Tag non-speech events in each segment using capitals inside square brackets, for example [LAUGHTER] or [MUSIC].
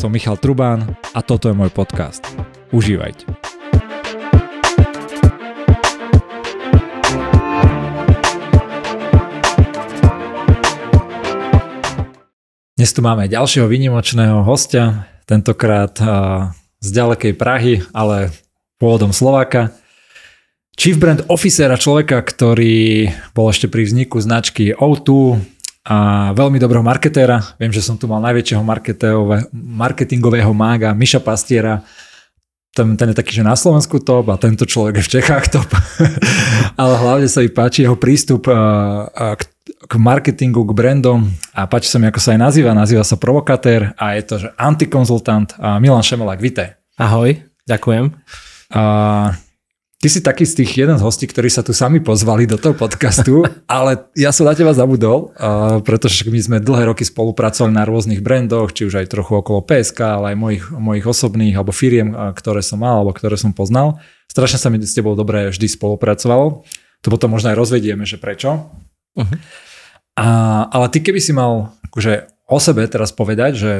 Som Michal Trubán a toto je môj podcast. Užívajte. Dnes tu máme ďalšieho vynimočného hostia, tentokrát z ďalekej Prahy, ale pôvodom Slováka. Chief Brand Officera, človeka, ktorý bol ešte pri vzniku značky O2, a veľmi dobrého marketéra. Viem, že som tu mal najväčšieho marketingového mága Miša Pastiera. Ten, ten je taký, že na Slovensku top a tento človek je v Čechách top. [LAUGHS] Ale hlavne sa mi páči jeho prístup k, k marketingu, k brandom a páči sa mi, ako sa aj nazýva. Nazýva sa provokatér a je to že antikonzultant a Milan Šemelák, vítaj. Ahoj, ďakujem. A Ty si taký z tých jeden z hostí, ktorí sa tu sami pozvali do toho podcastu, [LAUGHS] ale ja som na teba zabudol, pretože my sme dlhé roky spolupracovali na rôznych brandoch, či už aj trochu okolo PSK, ale aj mojich, mojich osobných alebo firiem, ktoré som mal alebo ktoré som poznal. Strašne sa mi s tebou dobre vždy spolupracovalo. To potom možno aj rozvedieme, že prečo. Uh-huh. A, ale ty keby si mal akože, o sebe teraz povedať, že,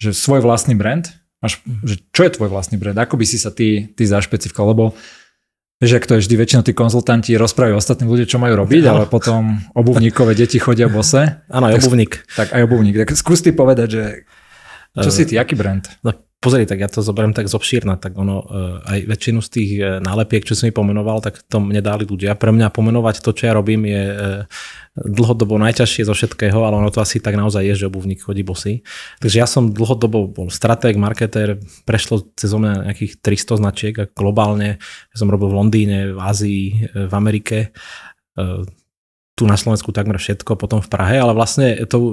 že svoj vlastný brand, máš, mhm. že čo je tvoj vlastný brand, ako by si sa ty, ty zašpecifikoval, lebo Vieš, ak to je vždy, väčšinou tí konzultanti rozprávajú ostatným ľudia, čo majú robiť, ale potom obuvníkové deti chodia bose. Áno, aj obuvník. Tak, tak aj obuvník. Tak skús ty povedať, že čo ehm. si ty, aký brand? No, pozri, tak ja to zoberiem tak zobšírna, tak ono e, aj väčšinu z tých e, nálepiek, čo som mi pomenoval, tak to mne dali ľudia. Pre mňa pomenovať to, čo ja robím, je e, dlhodobo najťažšie zo všetkého, ale ono to asi tak naozaj je, že obuvník chodí bosy. Takže ja som dlhodobo bol stratég, marketér, prešlo cez mňa nejakých 300 značiek a globálne. Ja som robil v Londýne, v Ázii, v Amerike tu na Slovensku takmer všetko, potom v Prahe, ale vlastne to e,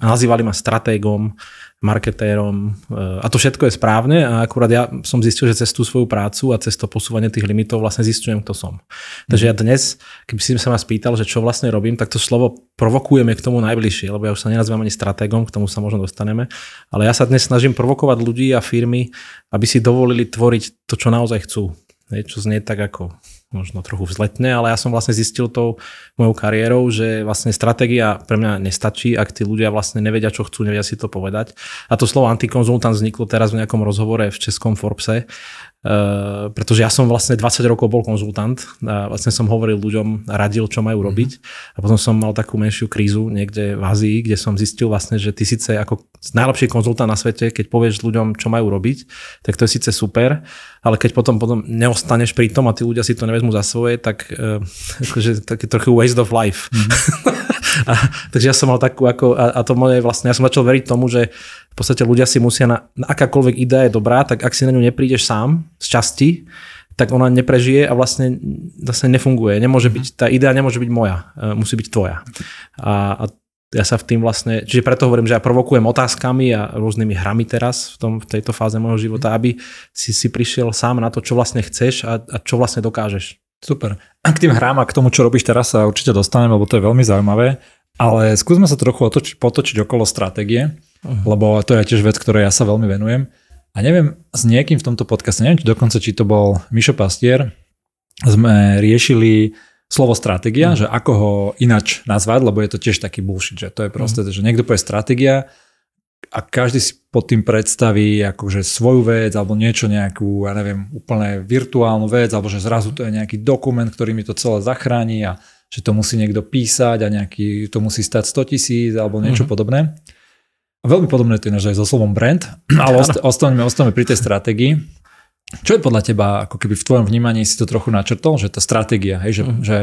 nazývali ma stratégom, marketérom e, a to všetko je správne a akurát ja som zistil, že cez tú svoju prácu a cez to posúvanie tých limitov vlastne zistujem, kto som. Takže ja dnes, keby si sa ma spýtal, že čo vlastne robím, tak to slovo provokujeme k tomu najbližšie, lebo ja už sa nenazývam ani stratégom, k tomu sa možno dostaneme, ale ja sa dnes snažím provokovať ľudí a firmy, aby si dovolili tvoriť to, čo naozaj chcú. Hej, čo znie tak ako možno trochu vzletné, ale ja som vlastne zistil tou mojou kariérou, že vlastne stratégia pre mňa nestačí, ak tí ľudia vlastne nevedia, čo chcú, nevedia si to povedať. A to slovo antikonzultant vzniklo teraz v nejakom rozhovore v českom Forbese, Uh, pretože ja som vlastne 20 rokov bol konzultant a vlastne som hovoril ľuďom, radil, čo majú mhm. robiť a potom som mal takú menšiu krízu niekde v Ázii, kde som zistil vlastne, že ty síce ako najlepší konzultant na svete, keď povieš ľuďom, čo majú robiť, tak to je síce super, ale keď potom, potom neostaneš pri tom a tí ľudia si to nevezmú za svoje, tak uh, akože trochu waste of life. Mm-hmm. [LAUGHS] a, takže ja som mal takú, ako, a, a to moje vlastne, ja som začal veriť tomu, že v podstate ľudia si musia, na, na akákoľvek idea je dobrá, tak ak si na ňu neprídeš sám, z časti, tak ona neprežije a vlastne zase nefunguje. Nemôže mhm. byť, tá idea nemôže byť moja, eh, musí byť tvoja. A, a ja sa v tým vlastne, čiže preto hovorím, že ja provokujem otázkami a rôznymi hrami teraz v, tom, v tejto fáze môjho života, aby si, si prišiel sám na to, čo vlastne chceš a, a čo vlastne dokážeš. Super. A k tým hrám a k tomu, čo robíš teraz sa určite dostanem, lebo to je veľmi zaujímavé, ale skúsme sa trochu otočiť, potočiť okolo stratégie, uh-huh. lebo to je tiež vec, ktorej ja sa veľmi venujem. A neviem, s niekým v tomto podcaste, neviem či dokonca, či to bol Mišo Pastier, sme riešili slovo stratégia, mm. že ako ho inač nazvať, lebo je to tiež taký bullshit, že to je proste, mm. že niekto povie stratégia a každý si pod tým predstaví akože svoju vec alebo niečo nejakú, ja neviem, úplne virtuálnu vec, alebo že zrazu to je nejaký dokument, ktorý mi to celé zachráni a že to musí niekto písať a nejaký, to musí stať 100 tisíc alebo niečo mm-hmm. podobné. A veľmi podobné to je aj so slovom brand, ale ostaneme pri tej stratégii. Čo je podľa teba, ako keby v tvojom vnímaní si to trochu načrtol, že tá stratégia, hej, že, mm-hmm. že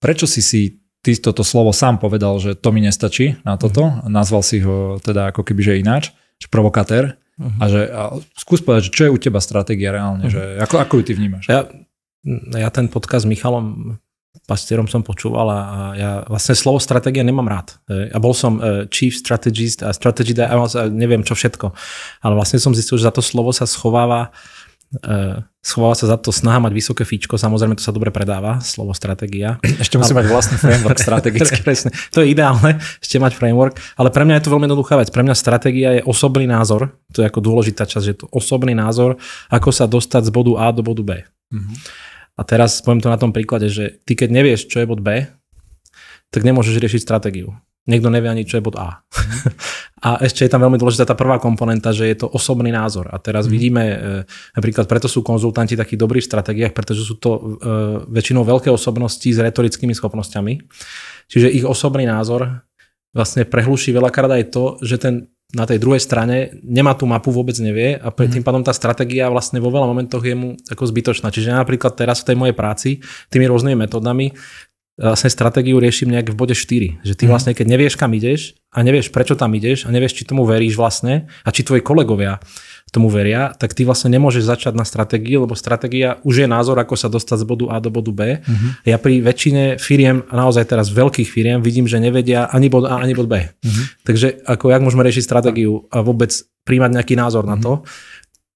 prečo si si ty toto slovo sám povedal, že to mi nestačí na toto, uh-huh. nazval si ho teda ako keby že ináč, že provokatér, mm-hmm. a že a skús povedať, že čo je u teba stratégia reálne, mm-hmm. že ako, ako ju ty vnímaš? Ja, ja ten podcast s Michalom Pastierom som počúval a ja vlastne slovo stratégia nemám rád. E, ja bol som e, chief strategist a strategy, a neviem čo všetko. Ale vlastne som zistil, že za to slovo sa schováva uh, Eh, schováva sa za to snaha mať vysoké fíčko, samozrejme to sa dobre predáva, slovo stratégia. Ešte musí ale... mať vlastný framework [LAUGHS] strategický. [LAUGHS] Presne, to je ideálne, ešte mať framework, ale pre mňa je to veľmi jednoduchá vec. Pre mňa stratégia je osobný názor, to je ako dôležitá časť, že je to osobný názor, ako sa dostať z bodu A do bodu B. Uh-huh. A teraz poviem to na tom príklade, že ty keď nevieš, čo je bod B, tak nemôžeš riešiť stratégiu. Niekto nevie ani, čo je bod A. Mhm. [LAUGHS] a ešte je tam veľmi dôležitá tá prvá komponenta, že je to osobný názor. A teraz mm. vidíme, e, napríklad preto sú konzultanti takí dobrí v stratégiách, pretože sú to e, väčšinou veľké osobnosti s retorickými schopnosťami. Čiže ich osobný názor vlastne prehluší veľakrát aj to, že ten na tej druhej strane nemá tú mapu, vôbec nevie a pre, mhm. tým pádom tá stratégia vlastne vo veľa momentoch je mu ako zbytočná. Čiže napríklad teraz v tej mojej práci tými rôznymi metódami vlastne stratégiu riešim nejak v bode 4. Že ty mhm. vlastne, keď nevieš, kam ideš a nevieš, prečo tam ideš a nevieš, či tomu veríš vlastne a či tvoji kolegovia tomu veria, tak ty vlastne nemôžeš začať na stratégii, lebo stratégia už je názor, ako sa dostať z bodu A do bodu B. Uh-huh. Ja pri väčšine firiem, a naozaj teraz veľkých firiem, vidím, že nevedia ani bod A, ani bod B. Uh-huh. Takže ako jak môžeme riešiť stratégiu a vôbec príjmať nejaký názor uh-huh. na to.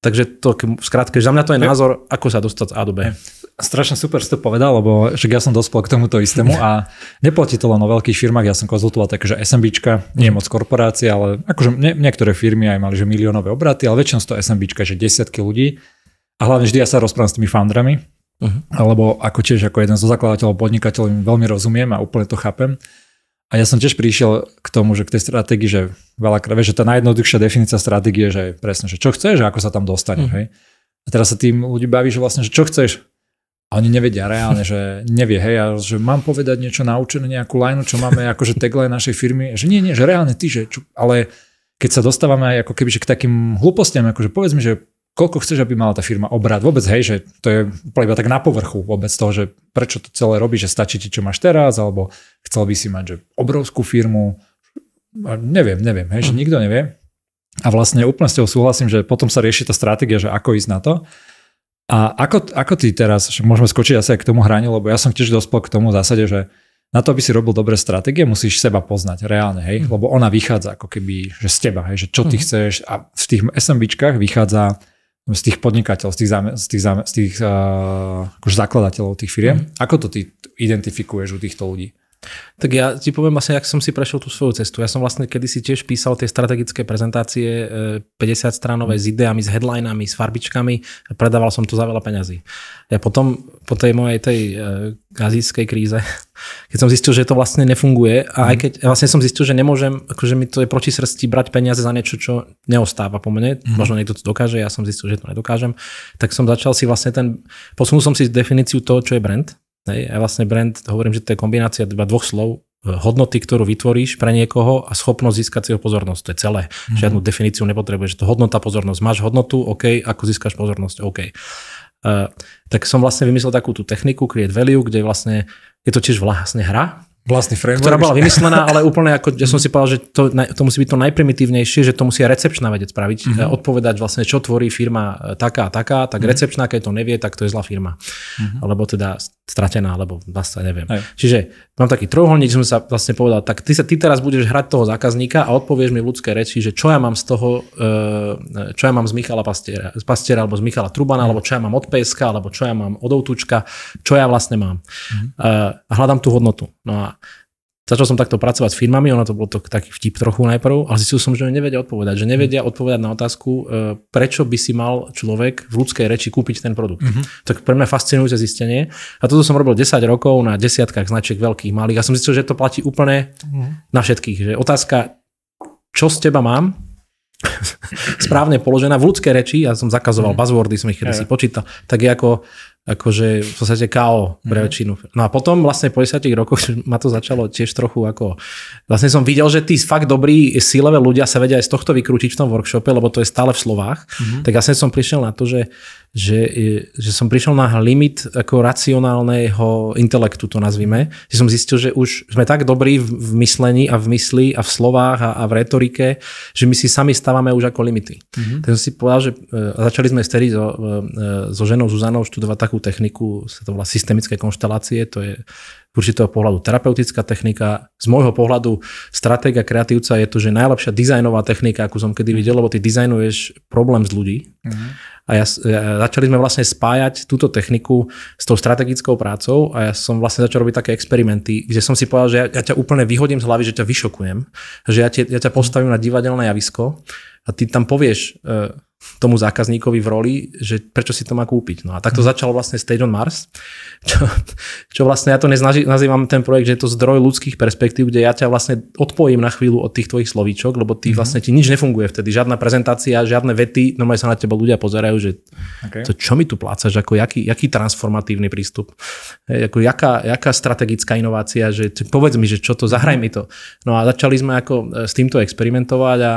Takže to, v skratke, za mňa to je názor, ako sa dostať z A do B. Strašne super si to povedal, lebo však ja som dospel k tomuto istému a neplatí to len o veľkých firmách, ja som konzultoval takže SMBčka, nie moc korporácie, ale akože nie, niektoré firmy aj mali že miliónové obraty, ale väčšinou to SMBčka, že desiatky ľudí. A hlavne vždy ja sa rozprávam s tými foundrami, uh-huh. lebo ako tiež ako jeden zo zakladateľov podnikateľov im veľmi rozumiem a úplne to chápem. A ja som tiež prišiel k tomu, že k tej stratégii, že veľa krve, že tá najjednoduchšia definícia stratégie, že presne, že čo chceš ako sa tam dostane. Mm. Hej? A teraz sa tým ľudí baví, že vlastne, že čo chceš. A oni nevedia reálne, že nevie, hej, a že mám povedať niečo naučené, nejakú lineu, čo máme akože tegle našej firmy, že nie, nie, že reálne ty, že čo, ale keď sa dostávame aj ako keby že k takým hlúpostiam, akože povedz mi, že koľko chceš, aby mala tá firma obrad. Vôbec, hej, že to je úplne iba tak na povrchu vôbec toho, že prečo to celé robíš, že stačí ti, čo máš teraz, alebo chcel by si mať že obrovskú firmu. Neviem, neviem, hej, že hm. nikto nevie. A vlastne úplne s tebou súhlasím, že potom sa rieši tá stratégia, že ako ísť na to. A ako, ako ty teraz, že môžeme skočiť asi aj k tomu hraniu, lebo ja som tiež dospel k tomu v zásade, že na to, aby si robil dobré stratégie, musíš seba poznať reálne, hej? Mm. Lebo ona vychádza ako keby že z teba, hej? že čo ty mm. chceš a v tých SMBčkách vychádza z tých podnikateľov, z tých, zame, z tých, zame, z tých uh, akože zakladateľov tých firiem. Mm. Ako to ty identifikuješ u týchto ľudí? Tak ja ti poviem vlastne, jak som si prešiel tú svoju cestu. Ja som vlastne kedysi tiež písal tie strategické prezentácie 50 e, stránové s ideami, s headlinami, s farbičkami a predával som to za veľa peňazí. Ja potom, po tej mojej tej e, gazískej kríze, [LAUGHS] keď som zistil, že to vlastne nefunguje a aj mhm. keď ja vlastne som zistil, že nemôžem, akože mi to je proti srsti brať peniaze za niečo, čo neostáva po mne, mm-hmm. možno niekto to dokáže, ja som zistil, že to nedokážem, tak som začal si vlastne ten, posunul som si definíciu toho, čo je brand, Hej, a vlastne brand, hovorím, že to je kombinácia iba dvoch slov, e, hodnoty, ktorú vytvoríš pre niekoho a schopnosť získať si jeho pozornosť. To je celé. Mm-hmm. Žiadnu definíciu nepotrebuješ. To hodnota, pozornosť. Máš hodnotu, OK, ako získaš pozornosť, OK. Uh, tak som vlastne vymyslel takú tú techniku Create Value, kde vlastne je to tiež vlastne hra, vlastný framework. Ktorá bola vymyslená, ale [LAUGHS] úplne ako, ja som si povedal, že to, to musí byť to najprimitívnejšie, že to musí aj recepčná vedieť spraviť, mm-hmm. odpovedať vlastne, čo tvorí firma taká a taká, tak mm-hmm. recepčná, keď to nevie, tak to je zlá firma. Mm-hmm. Lebo teda stratená, alebo zase neviem. Aj. Čiže mám taký trojuholník, som sa vlastne povedal, tak ty, sa, ty teraz budeš hrať toho zákazníka a odpovieš mi v ľudskej reči, že čo ja mám z toho, eh, čo ja mám z Michala Pastiera, z Pastiera alebo z Michala Trubana, Aj. Mhm. alebo čo ja mám od PSK, alebo čo ja mám od Outučka, čo ja vlastne mám. Mm. A hľadám tú hodnotu. No a Začal som takto pracovať s firmami, ono to bolo to taký vtip trochu najprv, ale zistil som, že nevedia odpovedať, že nevedia mhm. odpovedať na otázku, e, prečo by si mal človek v ľudskej reči kúpiť ten produkt. Mm-hmm. Tak pre mňa fascinujúce zistenie. A toto som robil 10 rokov na desiatkách značiek veľkých, malých a som zistil, že to platí úplne mm-hmm. na všetkých. Že otázka, čo z teba mám, [LAUGHS] správne položená v ľudskej reči, ja som zakazoval mm. buzzwordy, som ich kedy si počítal, tak je ako akože v podstate KO pre väčšinu. Mhm. No a potom vlastne po 10 rokoch [LAUGHS] ma to začalo tiež trochu ako... Vlastne som videl, že tí fakt dobrí sílové ľudia sa vedia aj z tohto vykrútiť v tom workshope, lebo to je stále v slovách. Mm-hmm. Tak vlastne som prišiel na to, že, že, že som prišiel na limit ako racionálneho intelektu, to nazvime. Že som zistil, že už sme tak dobrí v, v myslení a v mysli a v slovách a, a v retorike, že my si sami stávame už ako limity. Mm-hmm. Tak som si povedal, že e, začali sme vtedy so, e, e, so ženou Zuzanou študovať takú takú techniku, sa to volá systemické konštelácie, to je určitého pohľadu terapeutická technika. Z môjho pohľadu stratégia kreatívca je to, že najlepšia dizajnová technika, akú som kedy videl, lebo ty dizajnuješ problém z ľudí. Mm-hmm. A ja, ja, začali sme vlastne spájať túto techniku s tou strategickou prácou a ja som vlastne začal robiť také experimenty, kde som si povedal, že ja, ja ťa úplne vyhodím z hlavy, že ťa vyšokujem, že ja, te, ja ťa postavím na divadelné javisko a ty tam povieš... E, tomu zákazníkovi v roli, že prečo si to má kúpiť. No a tak to mm. začalo vlastne Stage on Mars, čo, čo vlastne ja to neznaži, nazývam ten projekt, že je to zdroj ľudských perspektív, kde ja ťa vlastne odpojím na chvíľu od tých tvojich slovíčok, lebo ty mm. vlastne ti nič nefunguje vtedy, žiadna prezentácia, žiadne vety, aj sa na teba ľudia pozerajú, že okay. to čo mi tu plácaš, ako jaký, jaký transformatívny prístup, e, ako jaká, jaká strategická inovácia, že povedz mi, že čo to, zahraj mhm. mi to. No a začali sme ako e, s týmto experimentovať a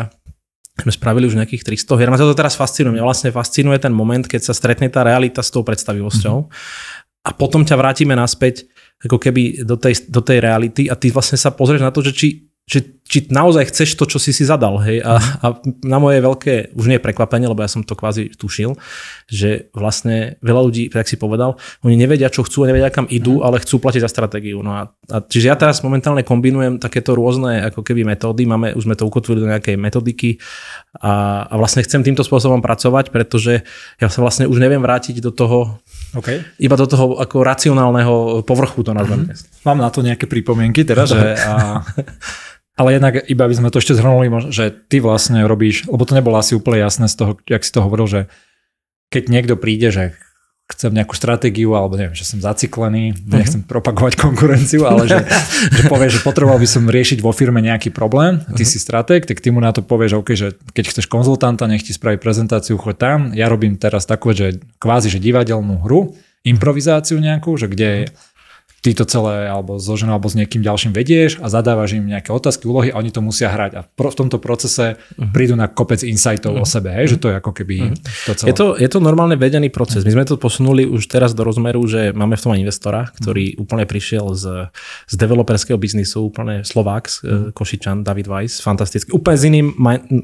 sme spravili už nejakých 300 hier. Ma to teraz fascinuje. Mňa vlastne fascinuje ten moment, keď sa stretne tá realita s tou predstavivosťou mm-hmm. a potom ťa vrátime naspäť ako keby do tej, do tej reality a ty vlastne sa pozrieš na to, že či či, či naozaj chceš to, čo si si zadal. Hej? A, mhm. a na moje veľké, už nie je prekvapenie, lebo ja som to kvázi tušil, že vlastne veľa ľudí, tak si povedal, oni nevedia, čo chcú, nevedia, kam idú, mhm. ale chcú platiť za stratégiu. No a, a čiže ja teraz momentálne kombinujem takéto rôzne ako keby metódy, máme, už sme to ukotvili do nejakej metodiky a, a vlastne chcem týmto spôsobom pracovať, pretože ja sa vlastne už neviem vrátiť do toho, okay. iba do toho ako racionálneho povrchu to nazvem. Mm-hmm. Mám na to nejaké pripomienky teraz, že... [LAUGHS] A... Ale jednak iba by sme to ešte zhrnuli, že ty vlastne robíš, lebo to nebolo asi úplne jasné z toho, jak si to hovoril, že keď niekto príde, že chcem nejakú stratégiu, alebo neviem, že som zaciklený, mm-hmm. nechcem mhm. propagovať konkurenciu, ale že, [LAUGHS] že povie, že potreboval by som riešiť vo firme nejaký problém, ty mm-hmm. si stratég, tak ty mu na to povieš, že, okay, že keď chceš konzultanta, nech ti spraví prezentáciu, choď tam. Ja robím teraz takú, že kvázi, že divadelnú hru, improvizáciu nejakú, že kde mhm ty to celé alebo so ženou alebo s niekým ďalším vedieš a zadávaš im nejaké otázky, úlohy a oni to musia hrať a v tomto procese uh-huh. prídu na kopec insightov uh-huh. o mhm. sebe, hej, že to je ako keby uh-huh. to celé. Je to, je to normálne vedený proces. My sme to posunuli už teraz do rozmeru, že máme v tom investora, ktorý uh-huh. úplne prišiel z, z developerského biznisu, úplne Slovák, uh-huh. Košičan, David Weiss, fantastický. Úplne z iným,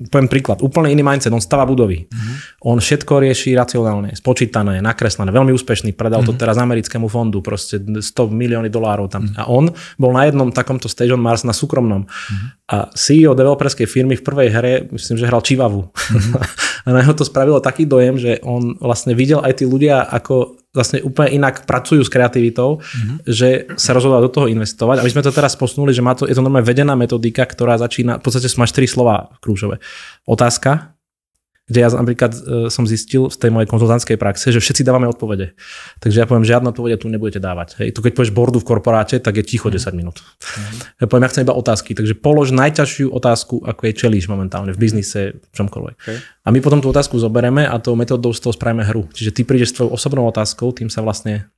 poviem príklad, úplne iný mindset, on stava budovy. Uh-huh. On všetko rieši racionálne, spočítané, nakreslené, veľmi úspešný, predal uh-huh. to teraz americkému fondu, proste 100 milióny dolárov tam. Mm. A on bol na jednom takomto stage on Mars na súkromnom. Mm. A CEO developerskej firmy v prvej hre, myslím, že hral Čivavu. Mm. [LAUGHS] a na neho to spravilo taký dojem, že on vlastne videl aj tí ľudia, ako vlastne úplne inak pracujú s kreativitou, mm-hmm. že sa rozhodla do toho investovať. A my sme to teraz posunuli, že má to, je to normálne vedená metodika, ktorá začína, v podstate máš tri slova v kľúčové. Otázka, kde ja napríklad e, som zistil z tej mojej konzultantskej praxe, že všetci dávame odpovede. Takže ja poviem, žiadne odpovede tu nebudete dávať. Hej. Tu keď povieš bordu v korporáte, tak je ticho 10 mhm. minút. mm Ja poviem, ja chcem iba otázky, takže polož najťažšiu otázku, ako je čelíš momentálne v biznise, v čomkoľvek. Okay. A my potom tú otázku zoberieme a tou metodou z toho spravíme hru. Čiže ty prídeš s tvojou osobnou otázkou, tým sa vlastne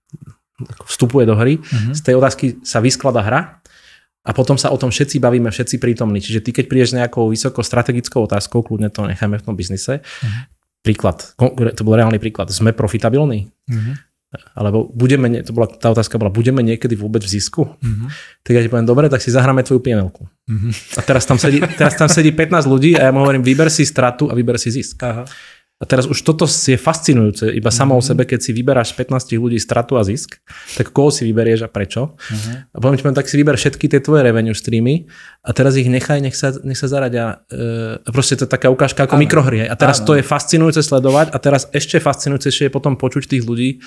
vstupuje do hry. Mm-hmm. Z tej otázky sa vyskladá hra a potom sa o tom všetci bavíme, všetci prítomní. Čiže ty, keď prídeš s nejakou vysoko strategickou otázkou, kľudne to necháme v tom biznise. Uh-huh. Príklad, to bol reálny príklad. Sme profitabilní? Uh-huh. Alebo budeme, to bola, tá otázka bola, budeme niekedy vôbec v zisku? Uh-huh. Tak ja ti poviem, dobre, tak si zahráme tvoju pienelku. Uh-huh. A teraz tam, sedí, teraz tam sedí 15 ľudí a ja mu hovorím, vyber si stratu a vyber si zisk. Uh-huh. A teraz už toto je fascinujúce, iba mm-hmm. o mhm. sebe, keď si vyberáš 15 ľudí stratu a zisk, tak koho si vyberieš a prečo. Mm-hmm. A poviem ti, tak si vyber všetky tie tvoje revenue streamy a teraz ich nechaj, nech sa, nech sa zaradia. E, proste to je taká ukážka ako mikrohrie. A teraz ano. to je fascinujúce sledovať a teraz ešte fascinujúcejšie je potom počuť tých ľudí,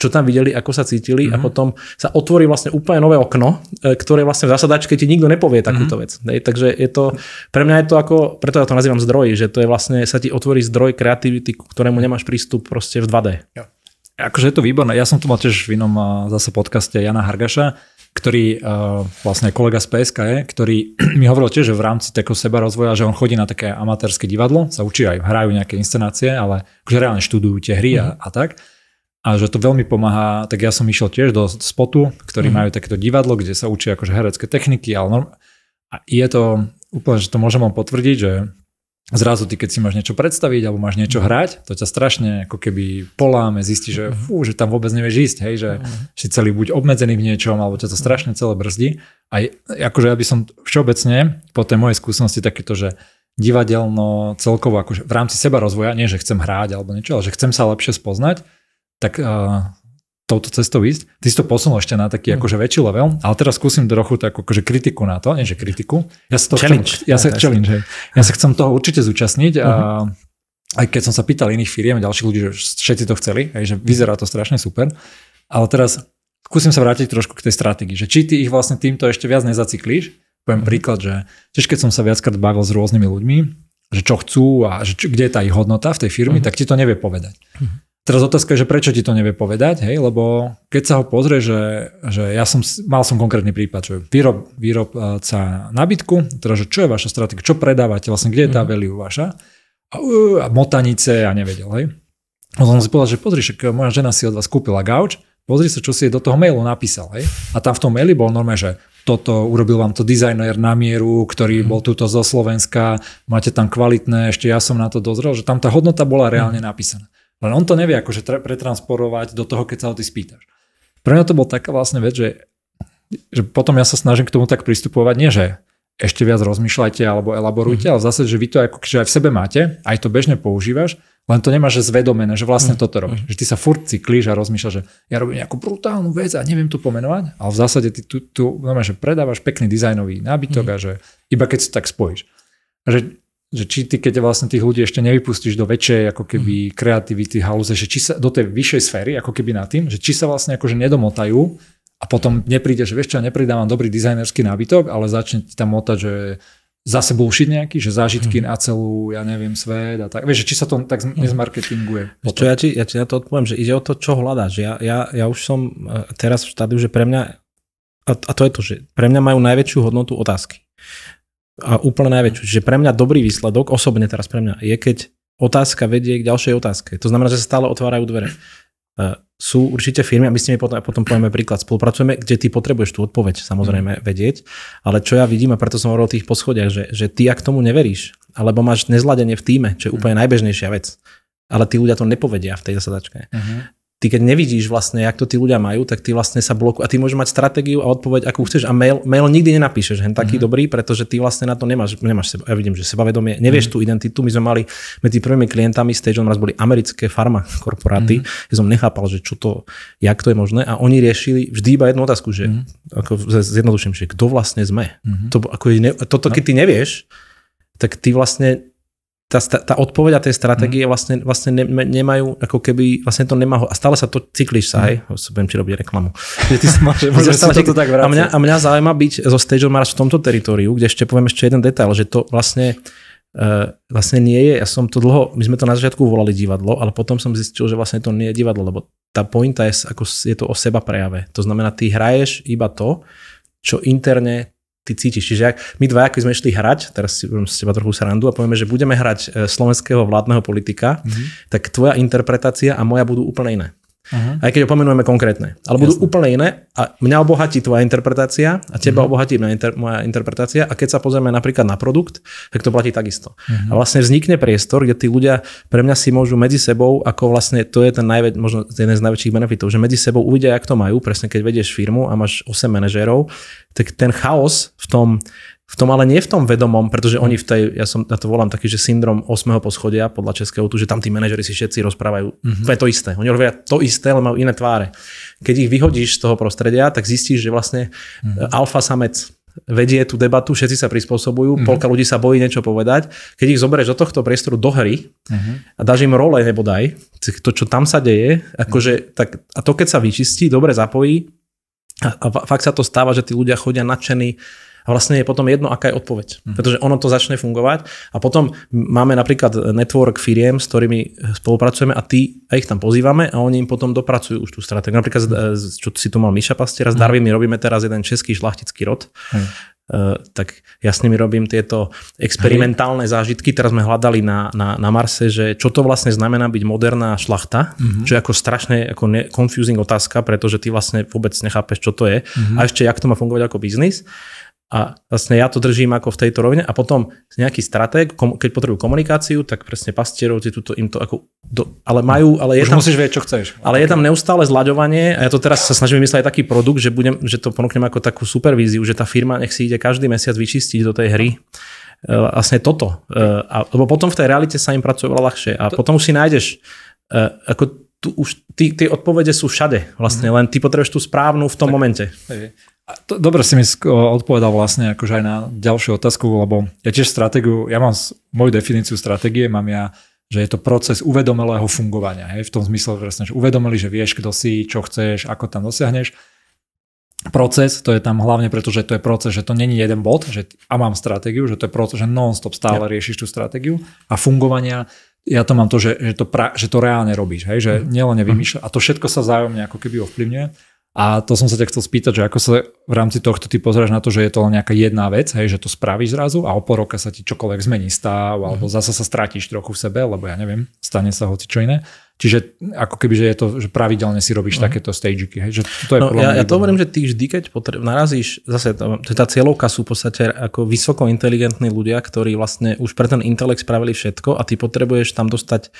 čo tam videli, ako sa cítili mm-hmm. a mhm. potom sa otvorí vlastne úplne nové okno, e, ktoré vlastne v zasadačke ti nikto nepovie mhm. takúto mm-hmm. vec. Hej, takže je to, pre mňa je to ako, preto ja to nazývam zdroj, že to je vlastne, sa ti otvorí zdroj kreativity, k ktorému mhm. nemáš prístup proste v 2D. Jo. Akože je to výborné. Ja som tu mal tiež v inom zase podcaste Jana Hargaša, ktorý e, vlastne kolega z PSK je, ktorý [CLEARS THROAT] mi hovoril tiež, že v rámci takého seba rozvoja, že on chodí na také amatérske divadlo, sa učí aj, hrajú nejaké inscenácie, ale akože reálne študujú tie hry a, a tak a že to veľmi pomáha, tak ja som išiel tiež do spotu, ktorí mm. majú takéto divadlo, kde sa učia akože herecké techniky, ale norm- a je to úplne, že to môžem vám potvrdiť, že zrazu ty, keď si máš niečo predstaviť alebo máš niečo mhm. hrať, to ťa strašne ako keby poláme, zistí, že mhm. fú, že tam vôbec nevieš ísť, hej, že mm. si celý buď obmedzený v niečom, alebo ťa to mhm. strašne celé brzdí. A akože ja by som všeobecne po tej mojej skúsenosti takéto, že divadelno celkovo akože v rámci seba rozvoja, nie že chcem hrať alebo niečo, ale že chcem sa lepšie spoznať, tak uh, touto cestou ísť. Ty si to posunul ešte na taký mm. akože väčší level, ale teraz skúsim trochu tak akože kritiku na to, nie že kritiku. Ja sa, to challenge. Chcem, ja, sa, ja, challenge, hej. ja sa chcem toho určite zúčastniť a mhm. aj keď som sa pýtal iných firiem a ďalších ľudí, že všetci to chceli, hej, že vyzerá to strašne super, ale teraz skúsim sa vrátiť trošku k tej stratégii, že či ty ich vlastne týmto ešte viac nezacyklíš, poviem mhm. príklad, že tiež keď som sa viackrát bavil s rôznymi ľuďmi, že čo chcú a že kde je tá ich hodnota v tej firme, uh-huh. Mhm. tak ti to nevie povedať. Uh-huh. Teraz otázka je, že prečo ti to nevie povedať, hej, lebo keď sa ho pozrie, že, že ja som, mal som konkrétny prípad, že výrob, výrobca nabytku, teda, že čo je vaša stratégia, čo predávate, vlastne kde je tá mhm. value vaša, a, a motanice a nevedel, hej. A som si povedal, že pozri, že moja žena si od vás kúpila gauč, pozri sa, čo si jej do toho mailu napísal, hej. A tam v tom maili bol normálne, že toto, urobil vám to dizajner na mieru, ktorý mm. bol túto zo Slovenska, máte tam kvalitné, ešte ja som na to dozrel, že tam tá hodnota bola reálne mhm. napísaná. Len on to nevie akože tra- pretransporovať do toho, keď sa ho ty spýtaš. Pre mňa to bol taká vlastne vec, že, že potom ja sa snažím k tomu tak pristupovať, nie že ešte viac rozmýšľajte alebo elaborujte, mm. ale zase, že vy to ako, že aj v sebe máte, aj to bežne používaš, len to nemáš zvedomené, že vlastne mm. toto robíš. Mhm. Že ty sa furt cyklíš a rozmýšľaš, že ja robím nejakú brutálnu vec a neviem to pomenovať, ale v zásade ty tu, tu znamená, že predávaš pekný dizajnový nábytok mm. a že iba keď sa tak spojíš. A že že či ty, keď vlastne tých ľudí ešte nevypustíš do väčšej ako keby mhm. kreativity halúze, že či sa do tej vyššej sféry, ako keby na tým, že či sa vlastne akože nedomotajú a potom nepríde, že vieš čo, nepridávam dobrý dizajnerský nábytok, ale začne ti tam motať, že zase bullshit nejaký, že zážitky mm. na celú, ja neviem, svet a tak. Vieš, že či sa to tak mhm. nezmarketinguje? Čo, ja, ti, ja ti na to odpoviem, že ide o to, čo hľadáš. Ja, ja, ja už som e, teraz v štádiu, že pre mňa, a, a to je to, že pre mňa majú najväčšiu hodnotu otázky a úplne najväčšiu. Čiže pre mňa dobrý výsledok, osobne teraz pre mňa, je keď otázka vedie k ďalšej otázke. To znamená, že sa stále otvárajú dvere. [LAUGHS] E, sú určite firmy, a my s nimi potom, potom povieme príklad, spolupracujeme, kde ty potrebuješ tú odpoveď samozrejme mhm. vedieť, ale čo ja vidím, a preto som hovoril o tých poschodiach, že, že ty ak tomu neveríš, alebo máš nezladenie v týme, čo je mhm. úplne najbežnejšia vec, ale tí ľudia to nepovedia v tej zasadačke, uh-huh ty keď nevidíš vlastne, jak to tí ľudia majú, tak ty vlastne sa blokujú. A ty môžeš mať stratégiu a odpoveď, akú chceš. A mail, mail nikdy nenapíšeš, hen taký mm-hmm. dobrý, pretože ty vlastne na to nemáš, nemáš seba. Ja vidím, že sebavedomie, nevieš mm-hmm. tú identitu. My sme mali medzi prvými klientami stage on raz boli americké farma korporáty. Mm-hmm. Ja som nechápal, že čo to, jak to je možné. A oni riešili vždy iba jednu otázku, že mm-hmm. ako zjednoduším, že kto vlastne sme. Mm-hmm. To, ako je, ne, toto, keď no. ty nevieš, tak ty vlastne tá, tá odpoveď a tej stratégie mm. vlastne, vlastne ne, nemajú, ako keby, vlastne to nemá, a stále sa to cyklíš mhm. sa, mm. budem ti robiť reklamu. [LAUGHS] [LAUGHS] a, mňa, a mňa zaujíma byť zo Stage of Mars v tomto teritoriu, kde ešte poviem ešte jeden detail, že to vlastne Uh, vlastne nie je, ja som to dlho, my sme to na začiatku volali divadlo, ale potom som zistil, že vlastne to nie je divadlo, lebo tá pointa je, ako je to o seba prejave. To znamená, ty hraješ iba to, čo interne ty cítiš. Čiže ak my dva, ako sme išli hrať, teraz si budem s teba trochu srandu a povieme, že budeme hrať e, slovenského vládneho politika, mm-hmm. tak tvoja interpretácia a moja budú úplne iné. Uh-huh. Aj keď opomenujeme konkrétne. Ale budú Jasne. úplne iné a mňa obohatí tvoja interpretácia a teba uh-huh. obohatí mňa inter, moja interpretácia a keď sa pozrieme napríklad na produkt, tak to platí takisto. Uh-huh. A vlastne vznikne priestor, kde tí ľudia pre mňa si môžu medzi sebou, ako vlastne to je ten najväč, možno jeden z najväčších benefitov, že medzi sebou uvidia, jak to majú, presne keď vedieš firmu a máš 8 manažérov, tak ten chaos v tom v tom ale nie v tom vedomom, pretože mhm. oni v tej, ja som na ja to volám taký, že syndrom 8. poschodia podľa českého tu, že tam tí manažeri si všetci rozprávajú. Mm-hmm. To je to isté. Oni robia to isté, ale majú iné tváre. Keď ich vyhodíš z toho prostredia, tak zistíš, že vlastne mm-hmm. alfa samec vedie tú debatu, všetci sa prispôsobujú, mm-hmm. polka ľudí sa bojí niečo povedať. Keď ich zoberieš do tohto priestoru do hry mm-hmm. a dáš im role daj, to, čo tam sa deje, akože, mm-hmm. tak, a to keď sa vyčistí, dobre zapojí a, a fakt sa to stáva, že tí ľudia chodia nadšení a vlastne je potom jedno, aká je odpoveď. Mm. Pretože ono to začne fungovať a potom máme napríklad network firiem, s ktorými eh, spolupracujeme a tí, a ich tam pozývame a oni im potom dopracujú už tú stratégiu. Napríklad, mhm. eh, čo si tu mal Miša Pastier, s mm. my robíme teraz jeden český šlachtický rod. Mm. Uh, tak ja s nimi robím tieto experimentálne zážitky. Teraz sme hľadali na, na, na Marse, že čo to vlastne znamená byť moderná šlachta, mm-hmm. čo je ako strašne ako ne, confusing otázka, pretože ty vlastne vôbec nechápeš, čo to je mm-hmm. a ešte, jak to má fungovať ako biznis. A vlastne ja to držím ako v tejto rovine a potom nejaký stratég, kom, keď potrebujú komunikáciu, tak presne pastierovci tuto im to ako... Do, ale majú, ale je Už tam... musíš vieť, čo chceš. Ale je tam neustále zlaďovanie a ja to teraz sa snažím vymyslieť aj taký produkt, že, budem, že to ponúknem ako takú supervíziu, že tá firma nech si ide každý mesiac vyčistiť do tej hry e, vlastne toto. E, a, lebo potom v tej realite sa im pracuje oveľa ľahšie a to... potom už si nájdeš e, ako tu už, tie odpovede sú všade vlastne, mm-hmm. len ty potrebuješ tú správnu v tom tak, momente. Hej. Dobre si mi odpovedal vlastne akože aj na ďalšiu otázku, lebo ja tiež stratégiu, ja mám moju definíciu stratégie, mám ja, že je to proces uvedomelého fungovania. Hej? V tom zmysle, presne, že uvedomili, že vieš, kto si, čo chceš, ako tam dosiahneš. Proces, to je tam hlavne preto, že to je proces, že to není je jeden bod, že a mám stratégiu, že to je proces, že non-stop stále ja. riešiš tú stratégiu a fungovania, ja to mám to, že, že, to, pra, že to reálne robíš, hej? že mhm. nielen nevymýšľa. Mhm. A to všetko sa vzájomne ako keby ovplyvňuje. A to som sa ťa chcel spýtať, že ako sa v rámci tohto ty pozeráš na to, že je to len nejaká jedna vec, hej, že to spravíš zrazu a o pol roka sa ti čokoľvek zmení stav, alebo mm. zasa sa strátiš trochu v sebe, lebo ja neviem, stane sa hoci čo iné. Čiže ako keby, že je to, že pravidelne si robíš mm. takéto stagiky, hej, že to je no, ja, ja to hovorím, že ty vždy, keď potre- narazíš, zase tá, tá cieľovka sú v podstate ako vysoko inteligentní ľudia, ktorí vlastne už pre ten intelekt spravili všetko a ty potrebuješ tam dostať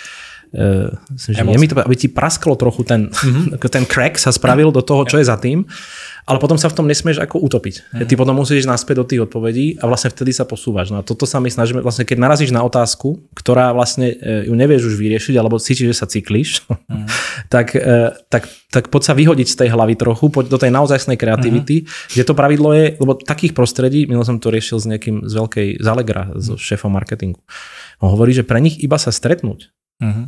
uh, že je mi to, aby ti prasklo trochu ten, mm-hmm. [LAUGHS] ten crack sa spravil do toho, čo je za tým, ale potom sa v tom nesmieš ako utopiť. Mm-hmm. Ty potom musíš naspäť do tých odpovedí a vlastne vtedy sa posúvaš. No a toto sa my snažíme, vlastne keď narazíš na otázku, ktorá vlastne eh, ju nevieš už vyriešiť, alebo cítiš, že sa cykliš, mm-hmm. [LAUGHS] tak, eh, tak, tak poď sa vyhodiť z tej hlavy trochu, poď do tej naozajstnej kreativity, mm-hmm. kde to pravidlo je, lebo takých prostredí, minul som to riešil s nejakým z veľkej Zalegra, so mhm. šéfom marketingu. On hovorí, že pre nich iba sa stretnúť uh-huh.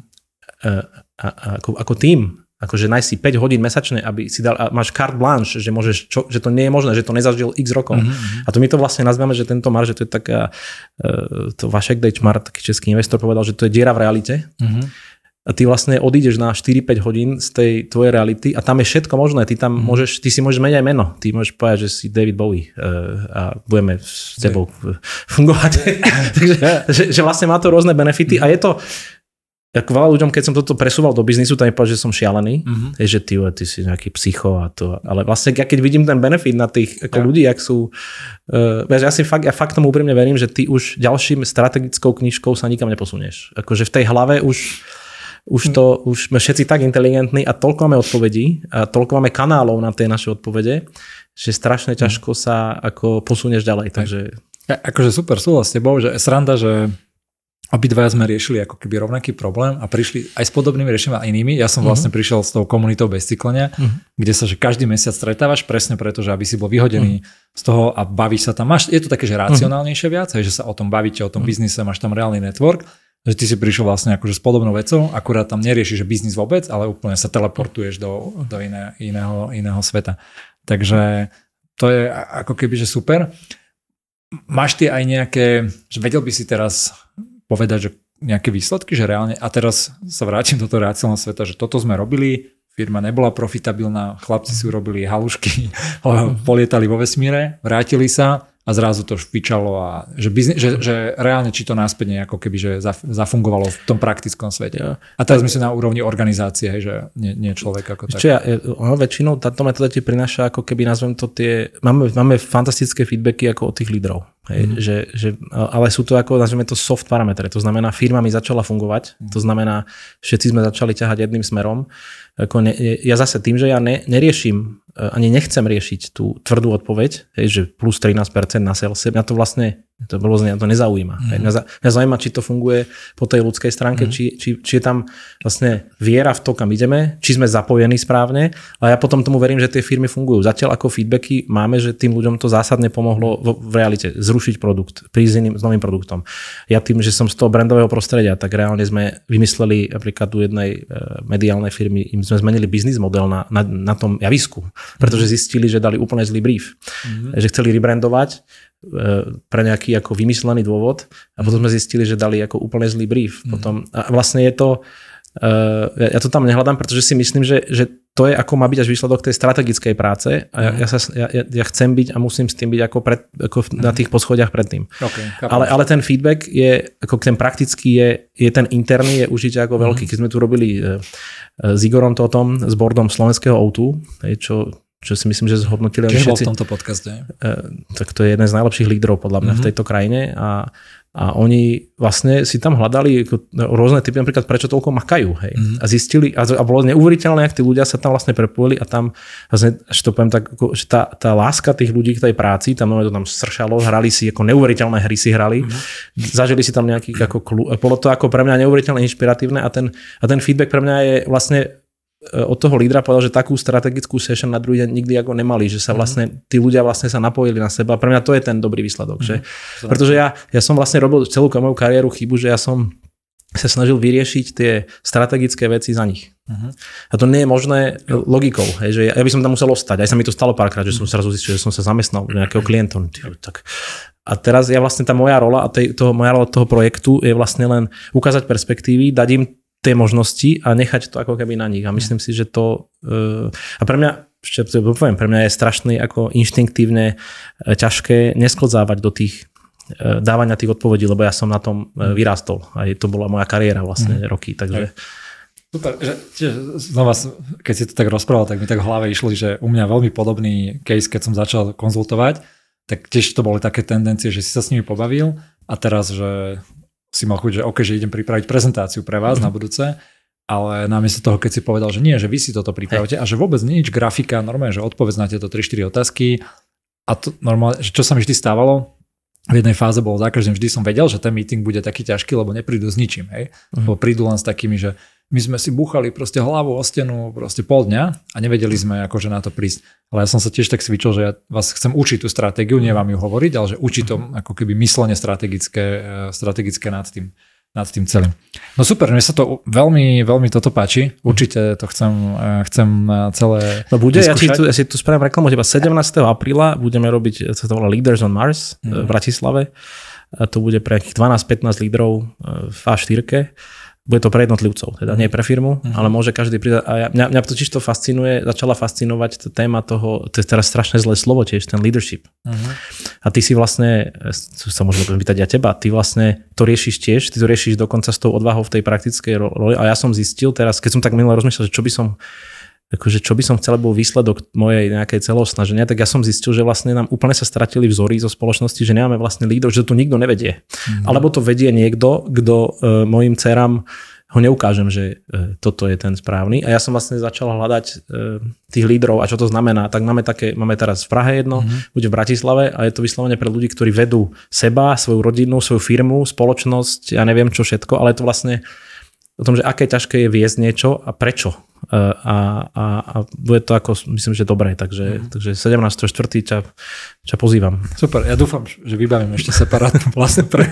a, a, ako, ako tým, akože nájsť si 5 hodín mesačne, aby si dal, a máš carte blanche, že, môžeš čo, že to nie je možné, že to nezažil x rokov. Uh-huh. A to my to vlastne nazývame, že tento mar, že to je taká, e, to Vašek Dejčmar, taký český investor, povedal, že to je diera v realite. Uh-huh. A ty vlastne odídeš na 4-5 hodín z tej tvojej reality a tam je všetko možné. Ty tam môžeš, ty si môžeš aj meno. Ty môžeš povedať, že si David Bowie e, a budeme s tebou fungovať. [LAUGHS] Takže že, že vlastne má to rôzne benefity a je to, tak veľa ľuďom, keď som toto presúval do biznisu, tak mi povedal, že som šialený, mm-hmm. je, že ty, ty si nejaký psycho a to. Ale vlastne ja keď vidím ten benefit na tých ako ja. ľudí, ak sú... Uh, ja si fakt, ja fakt tomu úprimne verím, že ty už ďalším strategickou knižkou sa nikam neposunieš. Akože v tej hlave už už to, mhm. už sme všetci tak inteligentní a toľko máme odpovedí a toľko máme kanálov na tie naše odpovede, že strašne mhm. ťažko sa ako posunieš ďalej. Takže... Ja, akože super súhlas s tebou, že sranda, že obidvaja sme riešili ako keby rovnaký problém a prišli aj s podobnými riešeniami a inými. Ja som mhm. vlastne uh-huh. prišiel s tou komunitou bez cyklenia, uh-huh. kde sa že každý mesiac stretávaš presne preto, že aby si bol vyhodený uh-huh. z toho a bavíš sa tam. Máš, je to také, že racionálnejšie viac, aj, že sa o tom bavíte, o tom uh-huh. biznise, máš tam reálny network, že ty si prišiel vlastne akože s podobnou vecou, akurát tam neriešiš biznis vôbec, ale úplne sa teleportuješ do, do iné, iného, iného sveta. Takže to je ako keby, že super. Máš ty aj nejaké, že vedel by si teraz povedať, že nejaké výsledky, že reálne, a teraz sa vrátim do toho reálneho sveta, že toto sme robili, firma nebola profitabilná, chlapci si urobili halušky, [LAUGHS] mhm. polietali vo vesmíre, vrátili sa, a zrazu to špičalo a že, bizne, že, že reálne či to náspäť nejako keby že zafungovalo v tom praktickom svete. Ja. A teraz myslím na úrovni organizácie, hej, že nie, nie človek ako tak. ja, väčšinou táto metóda ti prináša ako keby nazvem to tie, máme, máme fantastické feedbacky ako od tých lídrov. Hej, mm. že, že, ale sú to ako, nazvime to soft parametre, to znamená firma mi začala fungovať, mm. to znamená všetci sme začali ťahať jedným smerom. Ako ne, ja zase tým, že ja ne, neriešim E, ani nechcem riešiť tú tvrdú odpoveď, hej, že plus 13% na salese. Mňa to vlastne to rôzne, to nezaujíma. Mm. Mňa, mňa zaujíma, či to funguje po tej ľudskej stránke, mm. či, či, či je tam vlastne viera v to, kam ideme, či sme zapojení správne, ale ja potom tomu verím, že tie firmy fungujú. Zatiaľ ako feedbacky máme, že tým ľuďom to zásadne pomohlo v, v realite zrušiť produkt, prísť iným, s novým produktom. Ja tým, že som z toho brandového prostredia, tak reálne sme vymysleli napríklad u jednej e, mediálnej firmy, im sme zmenili biznis model na, na, na tom javisku, mhm. pretože zistili, že dali úplne zlý brief, mm. že chceli rebrandovať E, pre nejaký ako vymyslený dôvod a potom sme zistili, že dali ako úplne zlý brief. Mm. Potom, a vlastne je to, e, ja to tam nehľadám, pretože si myslím, že, že to je ako má byť až výsledok tej strategickej práce a ja, mm. ja, sa, ja, ja chcem byť a musím s tým byť ako, pred, ako na mm. tých poschodiach predtým. Okay, ale, ale ten feedback je, ako ten praktický je, je ten interný, je užite ako veľký. Keď sme tu robili e, s Igorom Totom, s bordom slovenského autu, čo čo si myslím, že zhodnotili Čiže všetci. bol v tomto podcaste. Eh, tak to je jeden z najlepších lídrov podľa mňa mm-hmm. v tejto krajine a, a oni vlastne si tam hľadali rôzne typy, napríklad prečo toľko makajú. Hej. Mm-hmm. A zistili, a, a bolo neuveriteľné, ak tí ľudia sa tam vlastne prepojili a tam, vlastne, že to poviem tak, že tá, tá láska tých ľudí k tej práci, tam to tam sršalo, hrali si ako neuveriteľné hry si hrali, mm-hmm. zažili si tam nejaký, ako, bolo to ako pre mňa neuveriteľne inšpiratívne a ten, a ten feedback pre mňa je vlastne E, od toho lídra povedal, že takú strategickú session na druhý deň nikdy ako nemali, že sa mhm. vlastne, tí ľudia vlastne sa napojili na seba. Pre mňa to je ten dobrý výsledok. Že? Mhm. Pretože ja, ja som vlastne robil celú moju kariéru chybu, že ja som sa snažil vyriešiť tie strategické veci za nich. Uh-huh. A to nie je možné logikou, hej, že ja, by som tam musel ostať. Aj sa mi to stalo párkrát, že som sa zistil, že som sa zamestnal u nejakého klienta. Tak. A teraz ja vlastne tá moja rola a tej, toho, moja rola toho projektu je vlastne len ukázať perspektívy, dať im tie možnosti a nechať to ako keby na nich. A myslím si, že to... Eh, a pre mňa, ešte to poviem, pre mňa je strašný ako inštinktívne eh, ťažké neskodzávať do tých eh, dávania tých odpovedí, lebo ja som na tom mm. vyrástol. A to bola moja kariéra vlastne mm. roky, takže... Super, že tiež znova, keď si to tak rozprával, tak mi tak v hlave išli, že u mňa veľmi podobný case, keď som začal konzultovať, tak tiež to boli také tendencie, že si sa s nimi pobavil a teraz, že si mal chuť, že OK, že idem pripraviť prezentáciu pre vás mm-hmm. na mhm. budúce, ale namiesto toho, keď si povedal, že nie, že vy si toto pripravíte a že vôbec nič, grafika, normálne, že odpovedz na tieto 3-4 otázky a to normálne, čo sa mi vždy stávalo, v jednej fáze bolo za každým, vždy som vedel, že ten meeting bude taký ťažký, lebo neprídu s ničím, hej. Mm. Lebo mhm. prídu len s takými, že my sme si búchali proste hlavu o stenu proste pol dňa a nevedeli sme akože na to prísť. Ale ja som sa tiež tak svičil, že ja vás chcem učiť tú stratégiu, nie vám ju hovoriť, ale že učiť to ako keby myslenie strategické, e, strategické nad tým, nad tým celým. No super, mne sa to veľmi, veľmi toto páči. Určite to chcem, e, chcem e, celé No bude, ja, si, tu, ja si tu spravím reklamu teba. 17. apríla budeme robiť, sa to volá Leaders on Mars mm. v mhm. Bratislave. A to bude pre 12-15 lídrov v A4 bude to pre jednotlivcov, teda nie mhm. pre firmu, uh-huh. ale môže každý pridať. A ja, mňa, mňa totiž to fascinuje, začala fascinovať téma toho, to je teraz strašné zlé slovo tiež, ten leadership. Uh-huh. A ty si vlastne, sa môžem akože pýtať ja teba, ty vlastne to riešiš tiež, ty to riešiš dokonca s tou odvahou v tej praktickej roli. A ja som zistil teraz, keď som tak minulé rozmýšľal, že čo by som akože čo by som chcel, bol výsledok mojej nejakej celosnaženia, tak ja som zistil, že vlastne nám úplne sa stratili vzory zo spoločnosti, že nemáme vlastne lídrov, že to nikto nevedie. Mm-hmm. Alebo to vedie niekto, kto uh, mojim dcerám ho neukážem, že e, toto je ten správny. A ja som vlastne začal hľadať e, tých lídrov a čo to znamená. Tak máme také, máme teraz v Prahe jedno, mm-hmm. bude v Bratislave a je to vyslovene pre ľudí, ktorí vedú seba, svoju rodinu, svoju firmu, spoločnosť, ja neviem čo všetko, ale je to vlastne o tom, že aké ťažké je viesť niečo a prečo Eh, a, a, a bude to ako, myslím, že dobré, takže, mm. takže 17.4. Ťa, ťa pozývam. Super, ja dúfam, že vybavím ešte separátnu vlastne pre,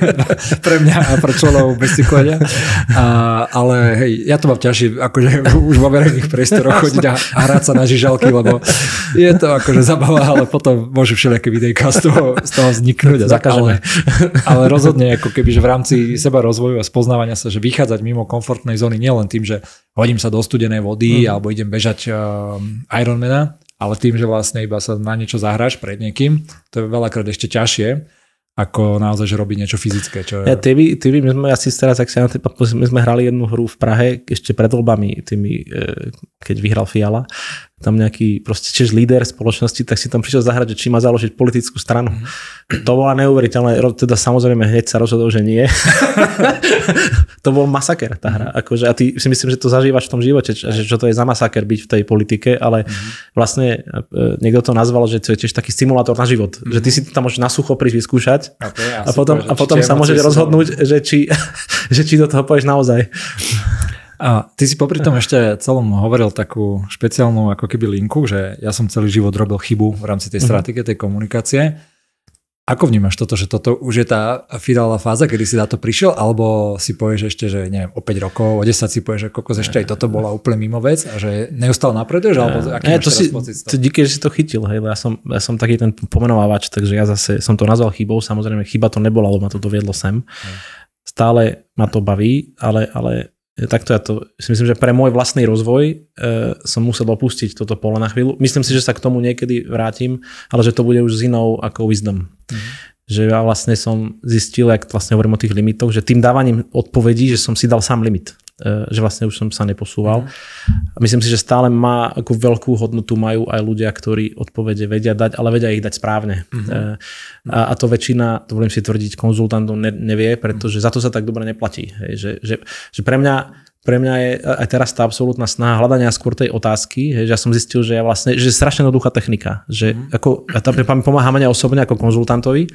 pre mňa a pre členov a, ale hej, ja to mám ťažšie, akože už vo verejných priestoroch chodiť a, a hrať sa na žižalky, lebo je to akože zabava, ale potom môže všelijaké videjka z toho, z toho vzniknúť. Zakažeme. Ale, ale rozhodne, ako keby, že v rámci seba rozvoju a spoznávania sa, že vychádzať mimo komfortnej zóny nielen tým, že hodím sa do studenej vody mm. alebo idem bežať uh, Ironmana, ale tým, že vlastne iba sa na niečo zahráš pred niekým, to je veľakrát ešte ťažšie ako naozaj, že robiť niečo fyzické. Čo je... Ja, ty, by, ty by, my sme asi teraz, ak sa na my sme hrali jednu hru v Prahe ešte pred voľbami, tými, eh, keď vyhral Fiala, tam nejaký proste tiež líder spoločnosti, tak si tam prišiel zahrať, že či má založiť politickú stranu. Mm-hmm. To bola neuveriteľné, teda samozrejme hneď sa rozhodol, že nie. [LAUGHS] to bol masaker tá hra. Akože, a ty si myslím, že to zažívaš v tom živote, že, že čo to je za masaker byť v tej politike, ale mm-hmm. vlastne e, niekto to nazval, že to je tiež taký simulátor na život. Mm-hmm. Že ty si tam môžeš na sucho prísť vyskúšať a, a potom, super, a potom sa môžeš rozhodnúť, že či, [LAUGHS] že či do toho pôjdeš naozaj. A ty si popri tom ešte celom hovoril takú špeciálnu ako keby linku, že ja som celý život robil chybu v rámci tej mhm. stratégie, tej komunikácie. Ako vnímaš toto, že toto už je tá finálna fáza, kedy si na to prišiel, alebo si povieš ešte, že neviem, o 5 rokov, o 10 si povieš, že kokos ešte aj toto bola úplne mimo vec a že neustále napreduješ, alebo aký ne, to si, to? Díky, že si to chytil, hej, ja som, ja som taký ten pomenovávač, takže ja zase som to nazval chybou, samozrejme chyba to nebola, lebo ma to doviedlo sem. Stále ma to baví, ale, ale E, takto ja to si myslím, že pre môj vlastný rozvoj e, som musel opustiť toto pole na chvíľu. Myslím si, že sa k tomu niekedy vrátim, ale že to bude už s inou ako wisdom. Mm-hmm. Že ja vlastne som zistil, ak vlastne hovorím o tých limitoch, že tým dávaním odpovedí, že som si dal sám limit. E, že vlastne už som sa neposúval. Mhm. Myslím si, že stále má ako veľkú hodnotu majú aj ľudia, ktorí odpovede vedia dať, ale vedia ich dať správne. mm huh e, A, a to väčšina, to volím si tvrdiť, konzultantov ne, nevie, pretože mhm. za to sa tak dobre neplatí. Hej, že, že, že pre mňa pre mňa je aj teraz tá absolútna snaha hľadania skôr tej otázky, hej, že ja som zistil, že ja vlastne, že je strašne jednoduchá technika, že mm. ako, a tá pomáha mňa osobne ako konzultantovi,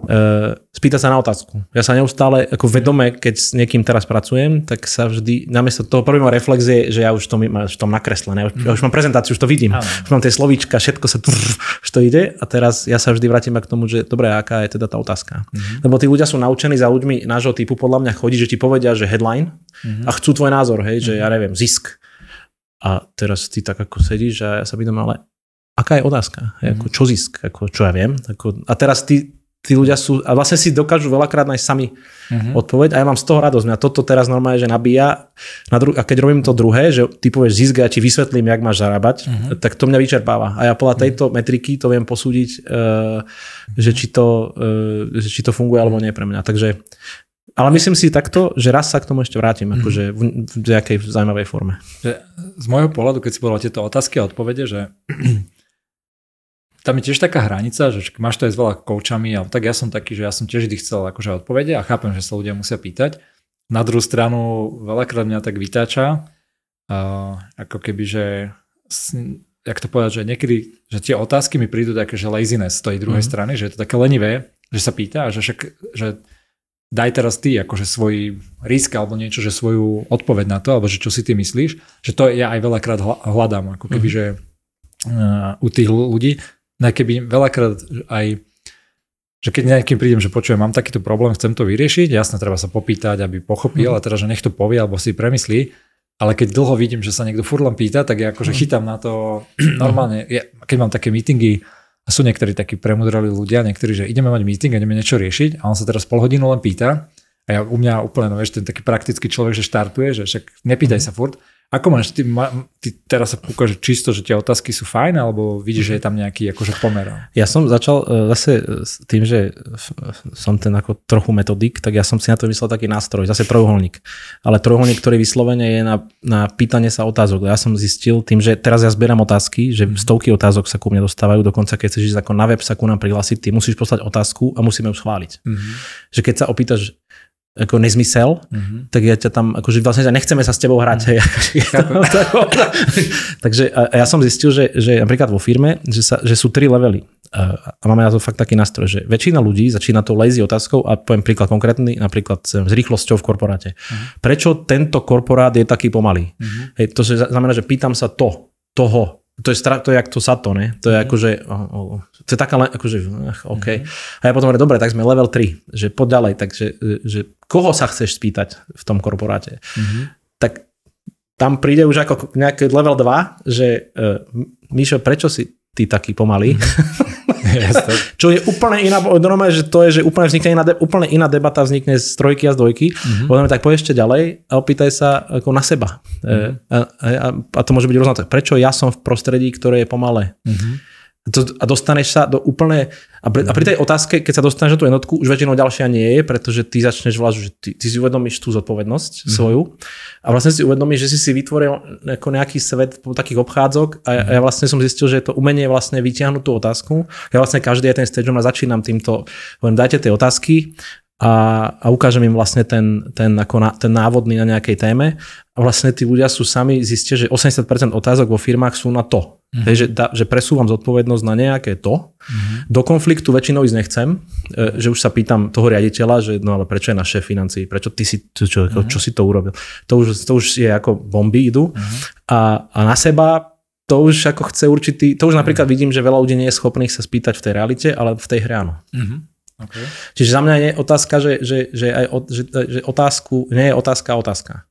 Uh, spýta sa na otázku. Ja sa neustále, ako vedome, keď s niekým teraz pracujem, tak sa vždy, namiesto toho prvého reflex je, že ja už to máš tom nakreslené, ja už, ja už mám prezentáciu, už to vidím, Aj. už mám tie slovíčka, všetko sa trrr, už to ide a teraz ja sa vždy vrátim k tomu, že dobre, aká je teda tá otázka. Mhm. Lebo tí ľudia sú naučení za ľuďmi nášho typu, podľa mňa chodí, že ti povedia, že headline mhm. a chcú tvoj názor, hej, že mhm. ja neviem, zisk. A teraz ty tak ako sedíš a ja sa pýtam, ale aká je otázka? Hej, ako, mhm. čo zisk? Ako, čo ja viem? Ako, a teraz ty tí ľudia sú, a vlastne si dokážu veľakrát nájsť sami uh-huh. odpoveď a ja mám z toho radosť. Mňa toto teraz normálne, že nabíja na dru- a keď robím to druhé, že ty povieš zisk a ja ti vysvetlím, jak máš zarábať, uh-huh. tak to mňa vyčerpáva. A ja podľa mhm. tejto uh-huh. metriky to viem posúdiť, uh, že, či to, uh, že či to funguje alebo nie pre mňa. Takže ale myslím si takto, že raz sa k tomu ešte vrátim, mm-hmm. akože v, v nejakej zaujímavej forme. Z môjho pohľadu, keď si povedal tieto otázky a odpovede, že tam je tiež taká hranica, že máš to aj s veľa koučami, ale tak ja som taký, že ja som tiež vždy chcel akože odpovede a chápem, že sa ľudia musia pýtať. Na druhú stranu veľakrát mňa tak vytáča, uh, ako keby, že jak to povedať, že niekedy, že tie otázky mi prídu také, že laziness z tej druhej mm-hmm. strany, že je to také lenivé, že sa pýta a že, však, že daj teraz ty akože svoj risk alebo niečo, že svoju odpoveď na to, alebo že čo si ty myslíš, že to ja aj veľakrát hľadám, ako keby, mm-hmm. že uh, u tých ľudí, No keby veľakrát aj že keď nejakým prídem, že počujem, mám takýto problém, chcem to vyriešiť, jasne, treba sa popýtať, aby pochopil mm-hmm. a teda, že nech to povie alebo si premyslí, ale keď dlho vidím, že sa niekto furt len pýta, tak ja akože mhm. chytám na to [CLEARS THROAT] normálne. Ja, keď mám také meetingy, a sú niektorí takí premudrali ľudia, niektorí, že ideme mať meeting a ideme niečo riešiť a on sa teraz pol hodinu len pýta a ja, u mňa úplne, no vieš, ten taký praktický človek, že štartuje, že však nepýtaj mm. sa furt, ako máš, ty, ma, ty teraz sa pokaže čisto, že tie otázky sú fajn, alebo vidíš, že je tam nejaký akože pomer? Ja som začal e, zase e, s tým, že som ten ako trochu metodik, tak ja som si na to myslel taký nástroj, zase trojuholník. Ale trojuholník, ktorý vyslovene je na, na pýtanie sa otázok. Ja som zistil tým, že teraz ja zbieram otázky, že mhm. stovky otázok sa ku mne dostávajú, dokonca keď chceš ísť ako na web sa ku nám prihlásiť, ty musíš poslať otázku a musíme ju schváliť. Mm-hmm. Že keď sa opýtaš, ako nezmysel, mm-hmm. tak ja ťa tam, akože vlastne nechceme sa s tebou hrať. Mm-hmm. Akože, [LAUGHS] Takže a, a ja som zistil, že, že napríklad vo firme, že, sa, že sú tri levely. A, a máme na to fakt taký nástroj, že väčšina ľudí začína tou lazy otázkou a poviem príklad konkrétny, napríklad s rýchlosťou v korporáte. Mm-hmm. Prečo tento korporát je taký pomalý? Mm-hmm. Hej, to znamená, že pýtam sa to, toho, to je, stra, to je jak to sato, ne? To je mm. akože, oh, oh, to je taká len, akože, OK. Mm-hmm. A ja potom hovorím, dobre, tak sme level 3, že poď ďalej, takže, že koho sa chceš spýtať v tom korporáte? Mm-hmm. Tak tam príde už ako nejaký level 2, že uh, Mišo, prečo si ty taký pomalý? Mm-hmm. [LAUGHS] [LAUGHS] Čo je úplne iná, normálne, že to je, že úplne, vznikne iná, úplne iná debata vznikne z trojky a z dvojky. Mm-hmm. Potom tak poď ešte ďalej a opýtaj sa ako na seba. Mm-hmm. A, a, a to môže byť rozhodnuté. Prečo ja som v prostredí, ktoré je pomalé? Mm-hmm a dostaneš sa do úplne... A pri, a pri tej otázke, keď sa dostaneš na tú jednotku, už väčšinou ďalšia nie je, pretože ty začneš vlastne, že ty, ty si uvedomíš tú zodpovednosť mm svoju a vlastne si uvedomíš, že si si vytvoril nejaký svet po takých obchádzok a ja, mhm. a ja vlastne som zistil, že to umenie vlastne vyťahnuť tú otázku. Ja vlastne každý aj ten stage a začínam týmto, poviem, dajte tie otázky a, a ukážem im vlastne ten, ten, ako na, ten návodný na nejakej téme a vlastne tí ľudia sú sami zistia, že 80% otázok vo firmách sú na to Mm-hmm. Hej, že, da, že presúvam zodpovednosť na nejaké to. Mm-hmm. Do konfliktu väčšinou ísť nechcem, e, že už sa pýtam toho riaditeľa, že no ale prečo je náš šéf financií, prečo ty si, čo, čo, mm-hmm. čo si to urobil. To už, to už je ako bomby idú. Mm-hmm. A, a na seba to už ako chce určitý, to už napríklad mm-hmm. vidím, že veľa ľudí nie je schopných sa spýtať v tej realite, ale v tej hre áno. Mm-hmm. Okay. Čiže za mňa je otázka, že, že, že, aj, že, že otázku, nie je otázka otázka.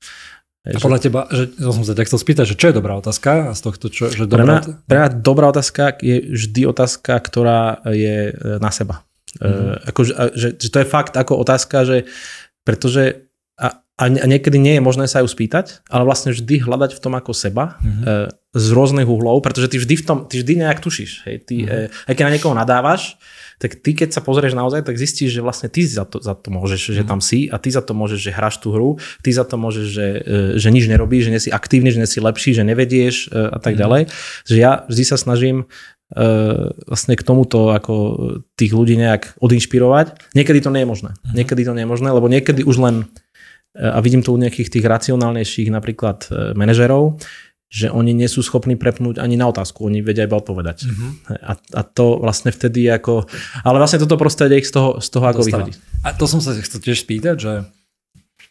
Hej, a podľa že... teba, že, no som sa tak chcel spýtať, že čo je dobrá otázka a z tohto, čo, že dobrá... Pre mňa, pre mňa dobrá otázka je vždy otázka, ktorá je e, na seba. Mm-hmm. E, mhm. ako, že, že to je fakt ako otázka, že pretože a niekedy nie je možné sa ju spýtať, ale vlastne vždy hľadať v tom ako seba uh-huh. e, z rôznych uhlov, pretože ty vždy v tom, ty vždy nejak tušíš. Hej, ty, uh-huh. e, aj keď na niekoho nadávaš, tak ty keď sa pozrieš naozaj, tak zistíš, že vlastne ty za to, za to môžeš, že mhm. tam si a ty za to môžeš, že hráš tú hru, ty za to môžeš, že, e, že nič nerobíš, že nie si aktívny, že nie si lepší, že nevedieš e, a tak mm-hmm. ďalej. Že ja vždy sa snažím e, vlastne k tomuto ako tých ľudí nejak odinšpirovať. Niekedy to nie je možné. Niekedy to nie je možné, lebo niekedy už len a vidím to u nejakých tých racionálnejších napríklad e, manažerov, že oni nie sú schopní prepnúť ani na otázku, oni vedia iba odpovedať. Mm-hmm. A, a to vlastne vtedy ako... Ale vlastne toto prostredie ich z toho, z toho ako Dostala. vyhodí. A to som sa chcel tiež spýtať, že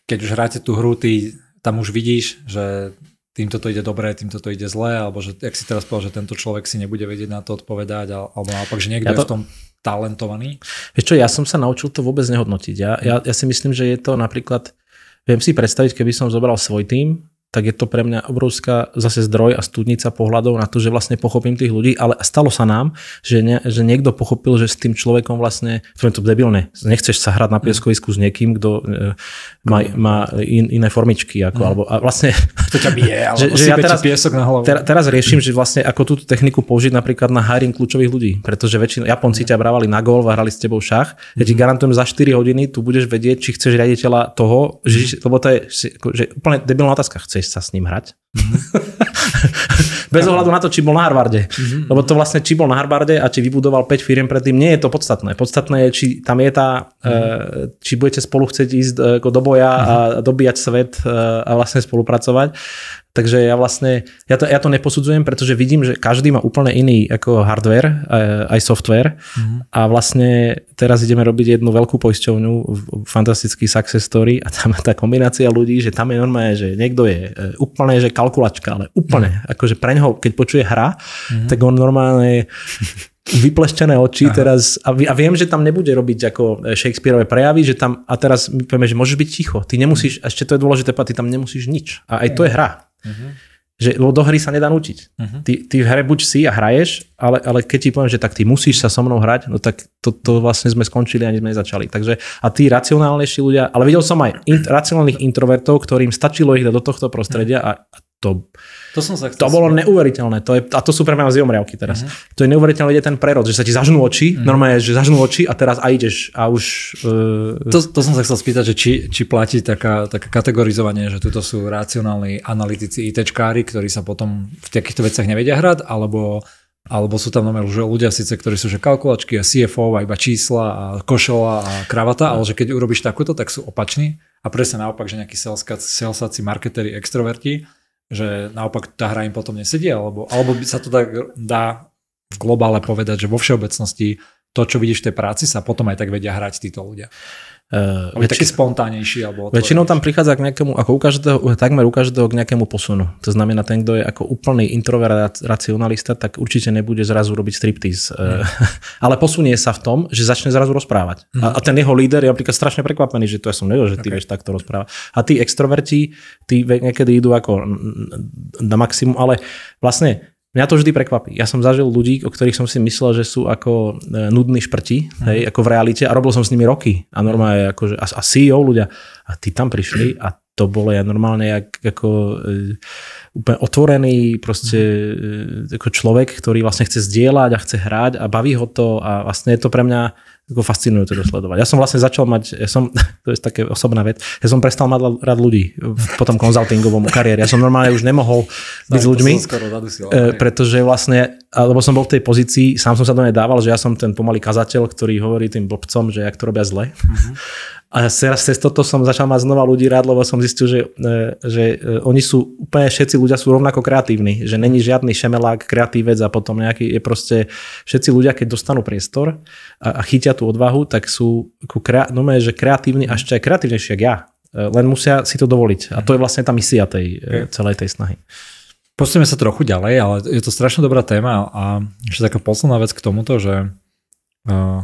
keď už hráte tú hru, ty tam už vidíš, že týmto to ide dobre, týmto to ide zle, alebo že, jak si teraz povedal, že tento človek si nebude vedieť na to odpovedať, alebo naopak, že niekto ja to... je v tom talentovaný? Vieš čo, ja som sa naučil to vôbec nehodnotiť. Ja, ja, ja si myslím, že je to napríklad Viem si predstaviť, keby som zobral svoj tým, tak je to pre mňa obrovská zase zdroj a studnica pohľadov na to, že vlastne pochopím tých ľudí, ale stalo sa nám, že, ne, že niekto pochopil, že s tým človekom vlastne, to je to debilné, nechceš sa hrať na pieskovisku s niekým, kto e, má, má in, iné formičky, ako, mhm. alebo a vlastne... To ťa bije, [LAUGHS] že, že ja teraz, piesok na hlavu. Teraz, teraz riešim, že vlastne ako túto techniku použiť napríklad na hiring kľúčových ľudí, pretože väčšina Japonci mhm. ťa brávali na golf a hrali s tebou šach, ja ti mhm. garantujem za 4 hodiny tu budeš vedieť, či chceš riaditeľa toho, že, lebo to je že, úplne debilná otázka, chce chceš sa s ním hrať. Mm-hmm. [LAUGHS] Bez ohľadu na to, či bol na Harvarde. Mm-hmm. Lebo to vlastne, či bol na Harvarde a či vybudoval 5 firiem predtým, nie je to podstatné. Podstatné je, či tam je tá, mm-hmm. či budete spolu chcieť ísť eh, do boja mm-hmm. a dobíjať svet eh, a vlastne spolupracovať. Takže ja vlastne, ja to, ja to neposudzujem, pretože vidím, že každý má úplne iný ako hardware, e, aj software. Mm-hmm. A vlastne teraz ideme robiť jednu veľkú poisťovňu, fantastický success story a tam tá kombinácia ľudí, že tam je normálne, že niekto je e, úplne, že kalkulačka, ale úplne. Mm-hmm. Akože preňho, keď počuje hra, mm-hmm. tak on normálne vypleštené oči Aha. teraz a, a viem, že tam nebude robiť ako e, Shakespeareové prejavy, že tam a teraz my povieme, že môžeš byť ticho, ty nemusíš, ešte to je dôležité, ty tam nemusíš nič a aj to je mhm. hra. Uh-huh. Že do hry sa nedá nutiť. Uh-huh. Mhm. Ty, ty v hre buď si a hraješ, ale, ale keď ti poviem, že tak ty musíš sa so mnou hrať, no tak to, to vlastne sme skončili a ani sme nezačali. Takže a tí racionálnejší ľudia, ale videl som aj int, racionálnych introvertov, ktorým stačilo ich do tohto prostredia a, a to, to, som sa to bolo neuveriteľné. To je, a to sú pre mňa zimomriavky teraz. Uh-huh. To je neuveriteľné, ide ten prerod, že sa ti zažnú oči, uh-huh. normálne, že zažnú oči a teraz a ideš a už... Uh... To, to, som sa chcel spýtať, že či, či platí taká, taká kategorizovanie, že tuto sú racionálni analytici ITčkári, ktorí sa potom v takýchto veciach nevedia hrať, alebo alebo sú tam normálne že ľudia síce, ktorí sú že kalkulačky a CFO a iba čísla a košela a kravata, ale že keď urobíš takúto, tak sú opační a presne naopak, že nejakí salesáci, marketeri, extroverti že naopak tá hra im potom nesedie, alebo, alebo by sa to tak dá v globále povedať, že vo všeobecnosti to, čo vidíš v tej práci, sa potom aj tak vedia hrať títo ľudia. Uh, väčši... taký spontánnejší. Alebo väčšinou tam prichádza k nejakému, ako u každého, takmer u každého k nejakému posunu. To znamená, ten, kto je ako úplný introvert racionalista, tak určite nebude zrazu robiť striptease. Uh, [LAUGHS] Ale posunie sa v tom, že začne zrazu rozprávať. Mm. A, mhm. a ten jeho líder je napríklad strašne prekvapený, že to ja som nevedel, že ty okay. vieš takto rozprávať. A tí extroverti, tí niekedy idú ako na maximum, ale vlastne Mňa to vždy prekvapí. Ja som zažil ľudí, o ktorých som si myslel, že sú ako e, nudní šprti, mm. hej, ako v realite a robil som s nimi roky. A normálne, akože, a, a CEO ľudia. A tí tam prišli a to bolo ja normálne jak, ako e, úplne otvorený proste mhm. e, ako človek, ktorý vlastne chce zdieľať a chce hrať a baví ho to a vlastne je to pre mňa ako fascinujúce to sledovať. Ja som vlastne začal mať, ja som, [LAUGHS] to je také osobná vec, ja som prestal mať rád ľudí po tom konzultingovom kariére. Ja som normálne už nemohol byť s ľuďmi, skoro, e, pretože vlastne lebo som bol v tej pozícii, sám som sa do nej dával, že ja som ten pomalý kazateľ, ktorý hovorí tým blbcom, že jak to robia zle. Mm-hmm. A teraz cez toto som začal mať znova ľudí rád, lebo som zistil, že, e, že e, oni sú úplne všetci ľudia sú rovnako kreatívni, že není žiadny šemelák, kreatívec a potom nejaký je proste všetci ľudia, keď dostanú priestor a, a chytia tú odvahu, tak sú ku krea, no že kreatívni, a ešte aj kreatívnejší ako ja. E, len musia si to dovoliť. A to je mhm. vlastne tá misia tej, celej tej snahy. Posunieme sa trochu ďalej, ale je to strašne dobrá téma a ešte taká posledná vec k tomuto, že uh,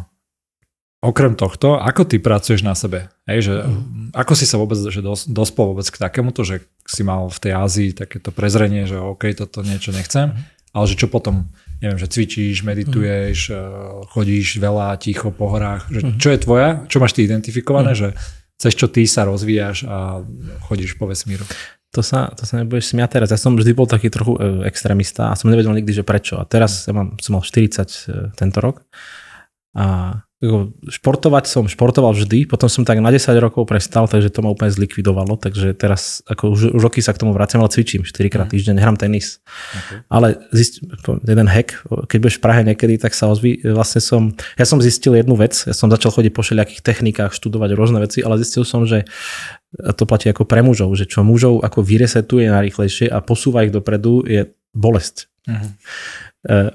okrem tohto, ako ty pracuješ na sebe? Hej, že, mm. Ako si sa vôbec že dos, dospol vôbec k takémuto, že si mal v tej Ázii takéto prezrenie, že OK, toto niečo nechcem, mm. ale že čo potom, neviem, že cvičíš, medituješ, mm. chodíš veľa ticho po horách, že mm. čo je tvoja, čo máš ty identifikované, mm. že cez čo ty sa rozvíjaš a chodíš po vesmíru? to sa, to sa nebudeš smiať teraz. Ja som vždy bol taký trochu e, extrémista a som nevedel nikdy, že prečo. A teraz ja mám, som mal 40 e, tento rok a športovať som športoval vždy, potom som tak na 10 rokov prestal, takže to ma úplne zlikvidovalo, takže teraz ako už, už roky sa k tomu vraciam, ale cvičím 4 krát mhm. týždeň, nehrám tenis. Okay. Ale zist, jeden hack, keď budeš v Prahe niekedy, tak sa ozví, e, vlastne som, ja som zistil jednu vec, ja som začal chodiť po všelijakých technikách, študovať rôzne veci, ale zistil som, že a to platí ako pre mužov, že čo mužov ako vyresetuje najrychlejšie a posúva ich dopredu je bolesť. Uh-huh.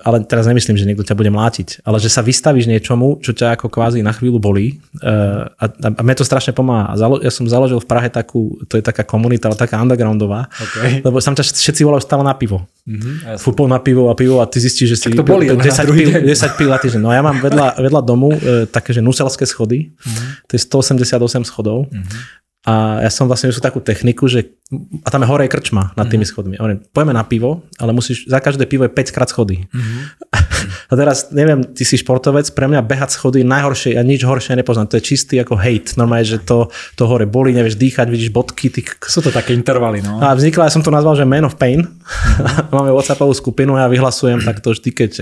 Ale teraz nemyslím, že niekto ťa bude mlátiť, ale že sa vystavíš niečomu, čo ťa ako kvázi na chvíľu bolí e, a, a mne to strašne pomáha. Ja som založil v Prahe takú, to je taká komunita, ale taká undergroundová, okay. lebo tam ťa všetci volajú stále na pivo. Mm-hmm, Fúpol na pivo a pivo a ty zistíš, že si to boli, 10, pil, 10 pil na týždeň. No ja mám vedľa, vedľa domu e, také, že nuselské schody, mm-hmm. to je 188 schodov mm-hmm. A ja som vlastne už takú techniku, že a tam je hore krčma nad tými mm-hmm. schodmi. Hovorím, pojme na pivo, ale musíš, za každé pivo je 5 krát schody. Mm-hmm. [LAUGHS] A teraz, neviem, ty si športovec, pre mňa behať schody najhoršie, ja nič horšie nepoznám. To je čistý ako hate. Normálne, že to, to hore boli, nevieš dýchať, vidíš bodky. Ty... Sú to také intervaly, no. A vznikla, ja som to nazval, že man of pain. Mm-hmm. [LAUGHS] Máme WhatsAppovú skupinu, ja vyhlasujem takto vždy, keď e,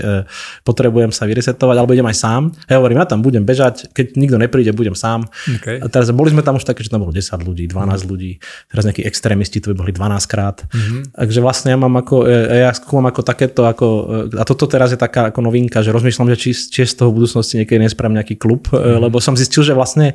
potrebujem sa vyresetovať, alebo idem aj sám. Ja hovorím, ja tam budem bežať, keď nikto nepríde, budem sám. Okay. A teraz boli sme tam už také, že tam bolo 10 ľudí, 12 mm-hmm. ľudí, teraz nejakí extrémisti, to by boli 12 krát. Mm-hmm. Takže vlastne ja mám ako, e, ja skúmam ako takéto, ako, e, a toto teraz je taká ako nový novinka, že rozmýšľam, že či, či z toho v budúcnosti niekedy nespravím nejaký klub, mm. lebo som zistil, že vlastne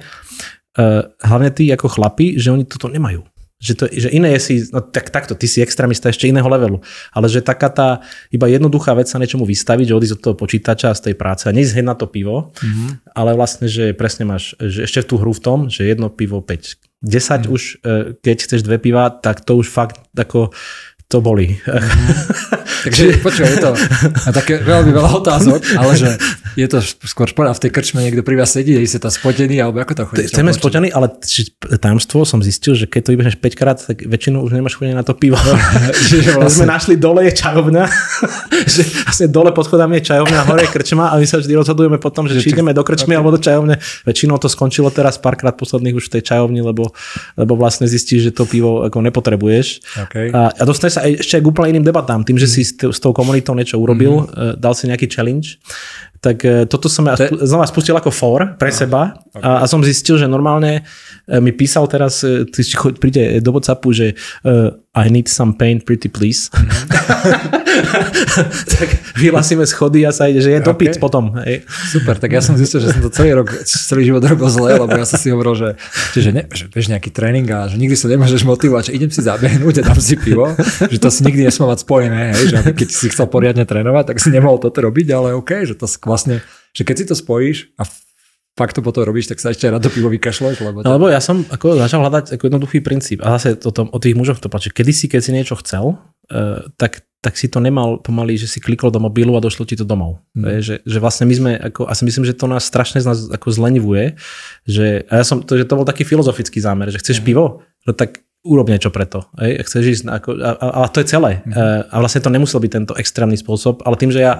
e, hlavne tí ako chlapi, že oni toto nemajú. Že, to, že iné je si, no tak, takto, ty si extrémista ešte iného levelu, ale že taká tá iba jednoduchá vec sa niečomu vystaviť, že odísť od toho počítača z tej práce a neísť na to pivo, mm-hmm. ale vlastne, že presne máš, že ešte tú hru v tom, že jedno pivo 5 10 mm. už, e, keď chceš dve piva, tak to už fakt ako to boli. mm Takže počuj, je to také veľmi veľa otázok, ale že je to skôr špona, v tej krčme niekto pri vás sedí, je tam spotený, alebo ako to chodí? Chceme spotený, ale tamstvo som zistil, že keď to vybežneš 5 krát, tak väčšinou už nemáš chodenie na to pivo. Čiže no, [LAUGHS] vlastne... sme našli dole je čajovňa, [LAUGHS] že vlastne dole pod chodami je čajovňa, hore je krčma a my sa vždy rozhodujeme potom, že či ideme do krčmy okay. alebo do čajovne. Väčšinou to skončilo teraz párkrát posledných už v tej čajovni, lebo, lebo vlastne zistíš, že to pivo ako nepotrebuješ. Okay. A, a dostane sa aj ešte aj k úplne iným debatám, tým, že si mm. s, tou komunitou niečo urobil, mm e, dal si nejaký challenge, tak e, toto som ja Te... znova spustil ako for pre no, seba okay. a, a som zistil, že normálne e, mi písal teraz, e, príde do WhatsAppu, že uh, I need some paint pretty please. Mhm. [LAUGHS] [LAUGHS] tak vyhlasíme schody a sa ide, že je to okay. potom. Hej. Super, tak ja som zistil, že som to celý rok, celý život robil zle, lebo ja som si hovoril, že, že, ne, že nejaký tréning a že nikdy sa nemôžeš motivovať, že idem si zabehnúť a dám si pivo, že to si nikdy nesmá mať spojené, hej, že keď si chcel poriadne trénovať, tak si nemohol toto robiť, ale OK, že to skvá vlastne, že keď si to spojíš a fakt to potom robíš, tak sa ešte rád do pivo vykašľaš. Lebo, no, lebo ja som ako začal hľadať ako jednoduchý princíp. A zase o, tom, o tých mužoch to páči. Kedy si, keď si niečo chcel, uh, tak, tak si to nemal pomaly, že si klikol do mobilu a došlo ti to domov. Hmm. Je, že, že vlastne my sme, ako, a si myslím, že to nás strašne z nás ako zlenivuje. Že, a ja som, to, že to bol taký filozofický zámer, že chceš hmm. pivo, no tak urob niečo preto. Hej? Chceš ísť ako, a, a, a to je celé. hmm A vlastne to nemusel byť tento extrémny spôsob, ale tým, že ja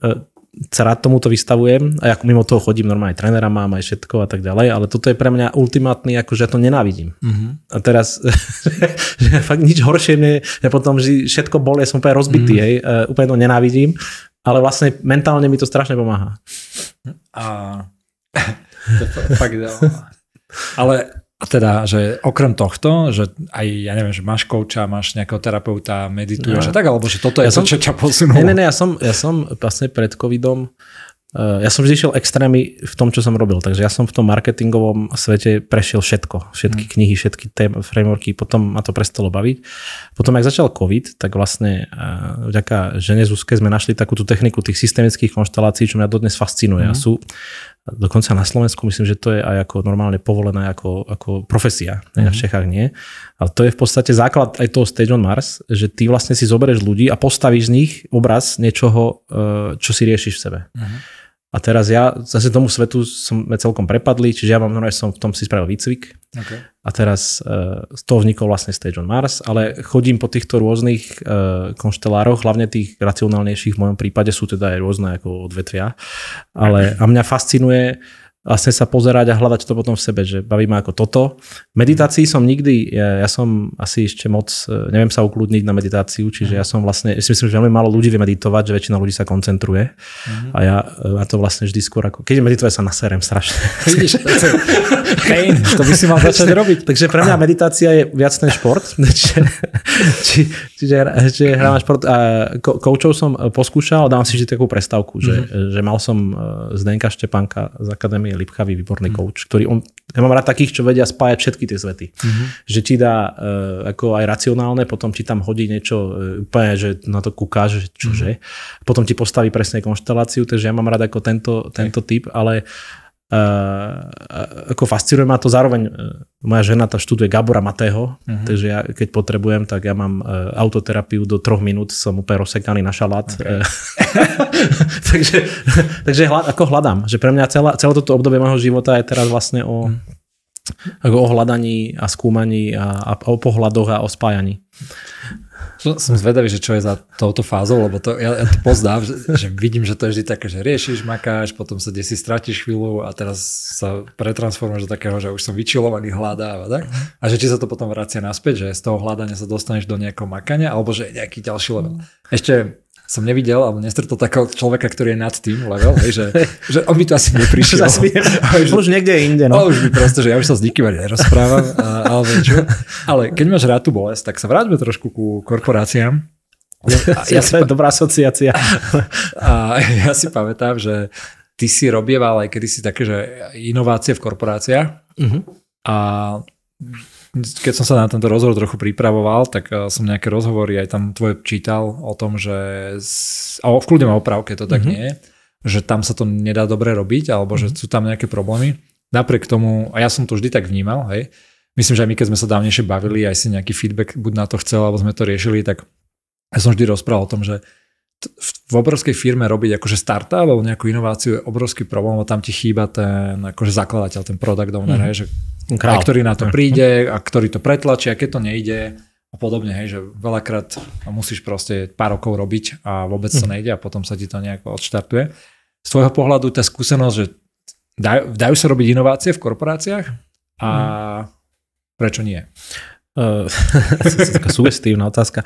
eh, sa rád tomuto vystavujem a ako mimo toho chodím, normálne trénera mám aj všetko a tak ďalej, ale toto je pre mňa ultimátny, akože ja to nenávidím. Uh-huh. A teraz, [LAUGHS] že fakt nič horšie mne, ja potom, že všetko ja som úplne rozbitý, uh-huh. hej, e, úplne to nenávidím, ale vlastne mentálne mi to strašne pomáha. A... [LAUGHS] to fakt, ale teda, že okrem tohto, že aj, ja neviem, že máš kouča, máš nejakého terapeuta, medituješ no. a tak, alebo že toto ja je som, to, čo ťa posunulo. Ne, ne, ja som, ja som vlastne pred covidom, eh, ja som vždy šiel extrémy v tom, čo som robil, takže ja som v tom marketingovom svete prešiel všetko, všetky hmm. knihy, všetky tém, frameworky, potom ma to prestalo baviť. Potom, ak začal COVID, tak vlastne eh, vďaka žene Zuzke sme našli takú tú techniku tých systemických konštelácií, čo mňa dodnes fascinuje. Hmm. A mhm. sú Dokonca na Slovensku myslím, že to je aj ako normálne povolená ako, ako profesia. Ne? Mm-hmm. V mhm. Čechách nie. Ale to je v podstate základ aj toho Stage on Mars, že ty vlastne si zoberieš ľudí a postavíš z nich obraz niečoho, eh, čo si riešiš v sebe. Mm-hmm a teraz ja zase tomu svetu som celkom prepadli, čiže ja vám normálne som v tom si spravil výcvik. Okay. A teraz uh, z toho vznikol vlastne Stage on Mars, ale chodím po týchto rôznych uh, konštelároch, hlavne tých racionálnejších v mojom prípade sú teda aj rôzne ako odvetvia. Ale, a mňa fascinuje uh, vlastne sa pozerať a hľadať to potom v sebe, že baví ma ako toto. Meditácii som nikdy, ja, ja som asi ešte moc, e, neviem sa ukludniť na meditáciu, čiže ja mhm. som vlastne, ja si myslím, že veľmi málo ľudí vie meditovať, že väčšina ľudí sa koncentruje mm-hmm. a ja na e, to vlastne vždy skôr ako, keď medituje sa naserem strašne. [LAUGHS] Vidíš, pain, to by si mal začať robiť. Takže pre mňa [LAUGHS] meditácia je viac ten šport, [LAUGHS] čiže, či, čiže, čiže hrám šport a koučov som e, poskúšal, dám si vždy takú prestavku, že, mm-hmm. že mal som Zdenka Štepanka z akadémie je Lipchavý, výborný mm. coach, ktorý on, ja mám rád takých, čo vedia spájať všetky tie svety. Mm-hmm. Že ti dá uh, ako aj racionálne, potom ti tam hodí niečo uh, úplne, že na to kúkáš, čože. Mm-hmm. Potom ti postaví presne konšteláciu, takže ja mám rád ako tento, tento typ, ale uh, Eh, ako fascinuje ma to. Zároveň eh, moja žena tá študuje Gabora Matého, uh-huh. takže ja, keď potrebujem, tak ja mám eh, autoterapiu do troch minút, som úplne rozsekaný na šalát. Okay. [LAUGHS] takže takže hľad, ako hľadám, že pre mňa celá, celé toto obdobie môjho života je teraz vlastne o, mhm. ako o hľadaní a skúmaní a, a o pohľadoch a o spájaní. Som zvedavý, že čo je za touto fázou, lebo to, ja, ja to poznám, že, že vidím, že to je vždy také, že riešiš, makáš, potom sa desi stratíš chvíľu a teraz sa pretransformuješ do takého, že už som vyčilovaný hľadáva, tak? A že či sa to potom vracia naspäť, že z toho hľadania sa dostaneš do nejakého makania, alebo že je nejaký ďalší level. Ešte som nevidel alebo nestretol takého človeka, ktorý je nad tým level, hej, že, že on by to asi neprišiel. že, [LAUGHS] [LAUGHS] už niekde inde. No. [LAUGHS] Už by proste, že ja už som s nikým ani nerozprávam. Ale, čo. Ale keď máš rád tú bolesť, tak sa vráťme trošku ku korporáciám. Ja, ja, si, je dobrá asociácia. A, a ja si pamätám, že ty si robieval aj kedysi také, že inovácie v korporáciách. Uh-huh. A keď som sa na tento rozhovor trochu pripravoval, tak eh, som nejaké rozhovory aj tam tvoje čítal o tom, že a v kľude ma opravke to tak mm-hmm. nie je, že tam sa to nedá dobre robiť, alebo mm-hmm. že mhm. sú tam nejaké problémy. Napriek tomu, a ja som to vždy tak vnímal, hej, myslím, že aj my, keď sme sa dávnejšie bavili, aj si nejaký feedback buď na to chcel, alebo sme to riešili, tak ja som vždy rozprával o tom, že v obrovskej firme robiť akože startup alebo nejakú inováciu je obrovský problém, lebo tam ti chýba ten akože zakladateľ, ten product owner, mm. hej, že aj, ktorý na to mhm. príde a ktorý to pretlačí a keď to nejde a podobne, hej, že veľakrát musíš proste pár rokov robiť a vôbec to mhm. nejde a potom sa ti to nejako odštartuje. Z tvojho pohľadu tá skúsenosť, že daj, dajú sa robiť inovácie v korporáciách a mm. prečo nie? Eh, [LAUGHS] taká sugestívna otázka.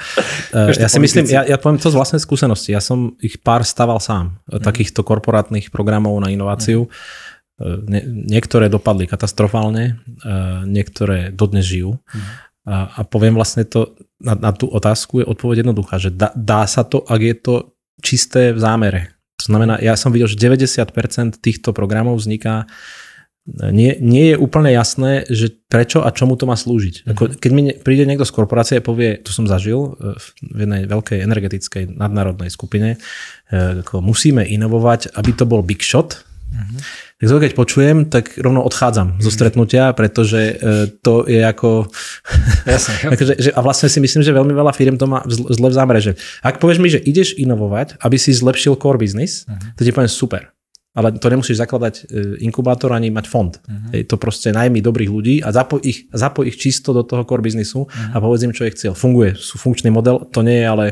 Uh, ja si myslím, ja, ja poviem to z vlastnej skúsenosti. Ja som ich pár staval sám, mm. takýchto korporátnych programov na inováciu. Mm. Nie, niektoré dopadli katastrofálne, niektoré dodnes žijú. Mm. A, a poviem vlastne to, na, na tú otázku je odpoveď jednoduchá, že da, dá sa to, ak je to čisté v zámere. To znamená, ja som videl, že 90% týchto programov vzniká nie, nie je úplne jasné, že prečo a čomu to má slúžiť. Mhm. Ako, keď mi príde niekto z korporácie a povie, tu som zažil e, v jednej veľkej energetickej nadnárodnej skupine, e, ako musíme inovovať, aby to bol big shot, Uh-huh. Tak to, keď počujem, tak rovno odchádzam uh-huh. zo mhm. stretnutia, pretože uh, to je ako... [LAUGHS] Jasne, že, akože, že, a vlastne si myslím, že veľmi veľa firm to má zle v zámere. Že ak povieš mi, že ideš inovovať, aby si zlepšil core business, uh-huh. to ti poviem super ale to nemusíš zakladať e, inkubátor ani mať fond. Uh-huh. Mhm. Je to proste najmi dobrých ľudí a zapoj ich, zapoj ich čisto do toho core biznisu uh-huh. a povedz im, čo je chcel. Funguje, sú funkčný model, to nie je, ale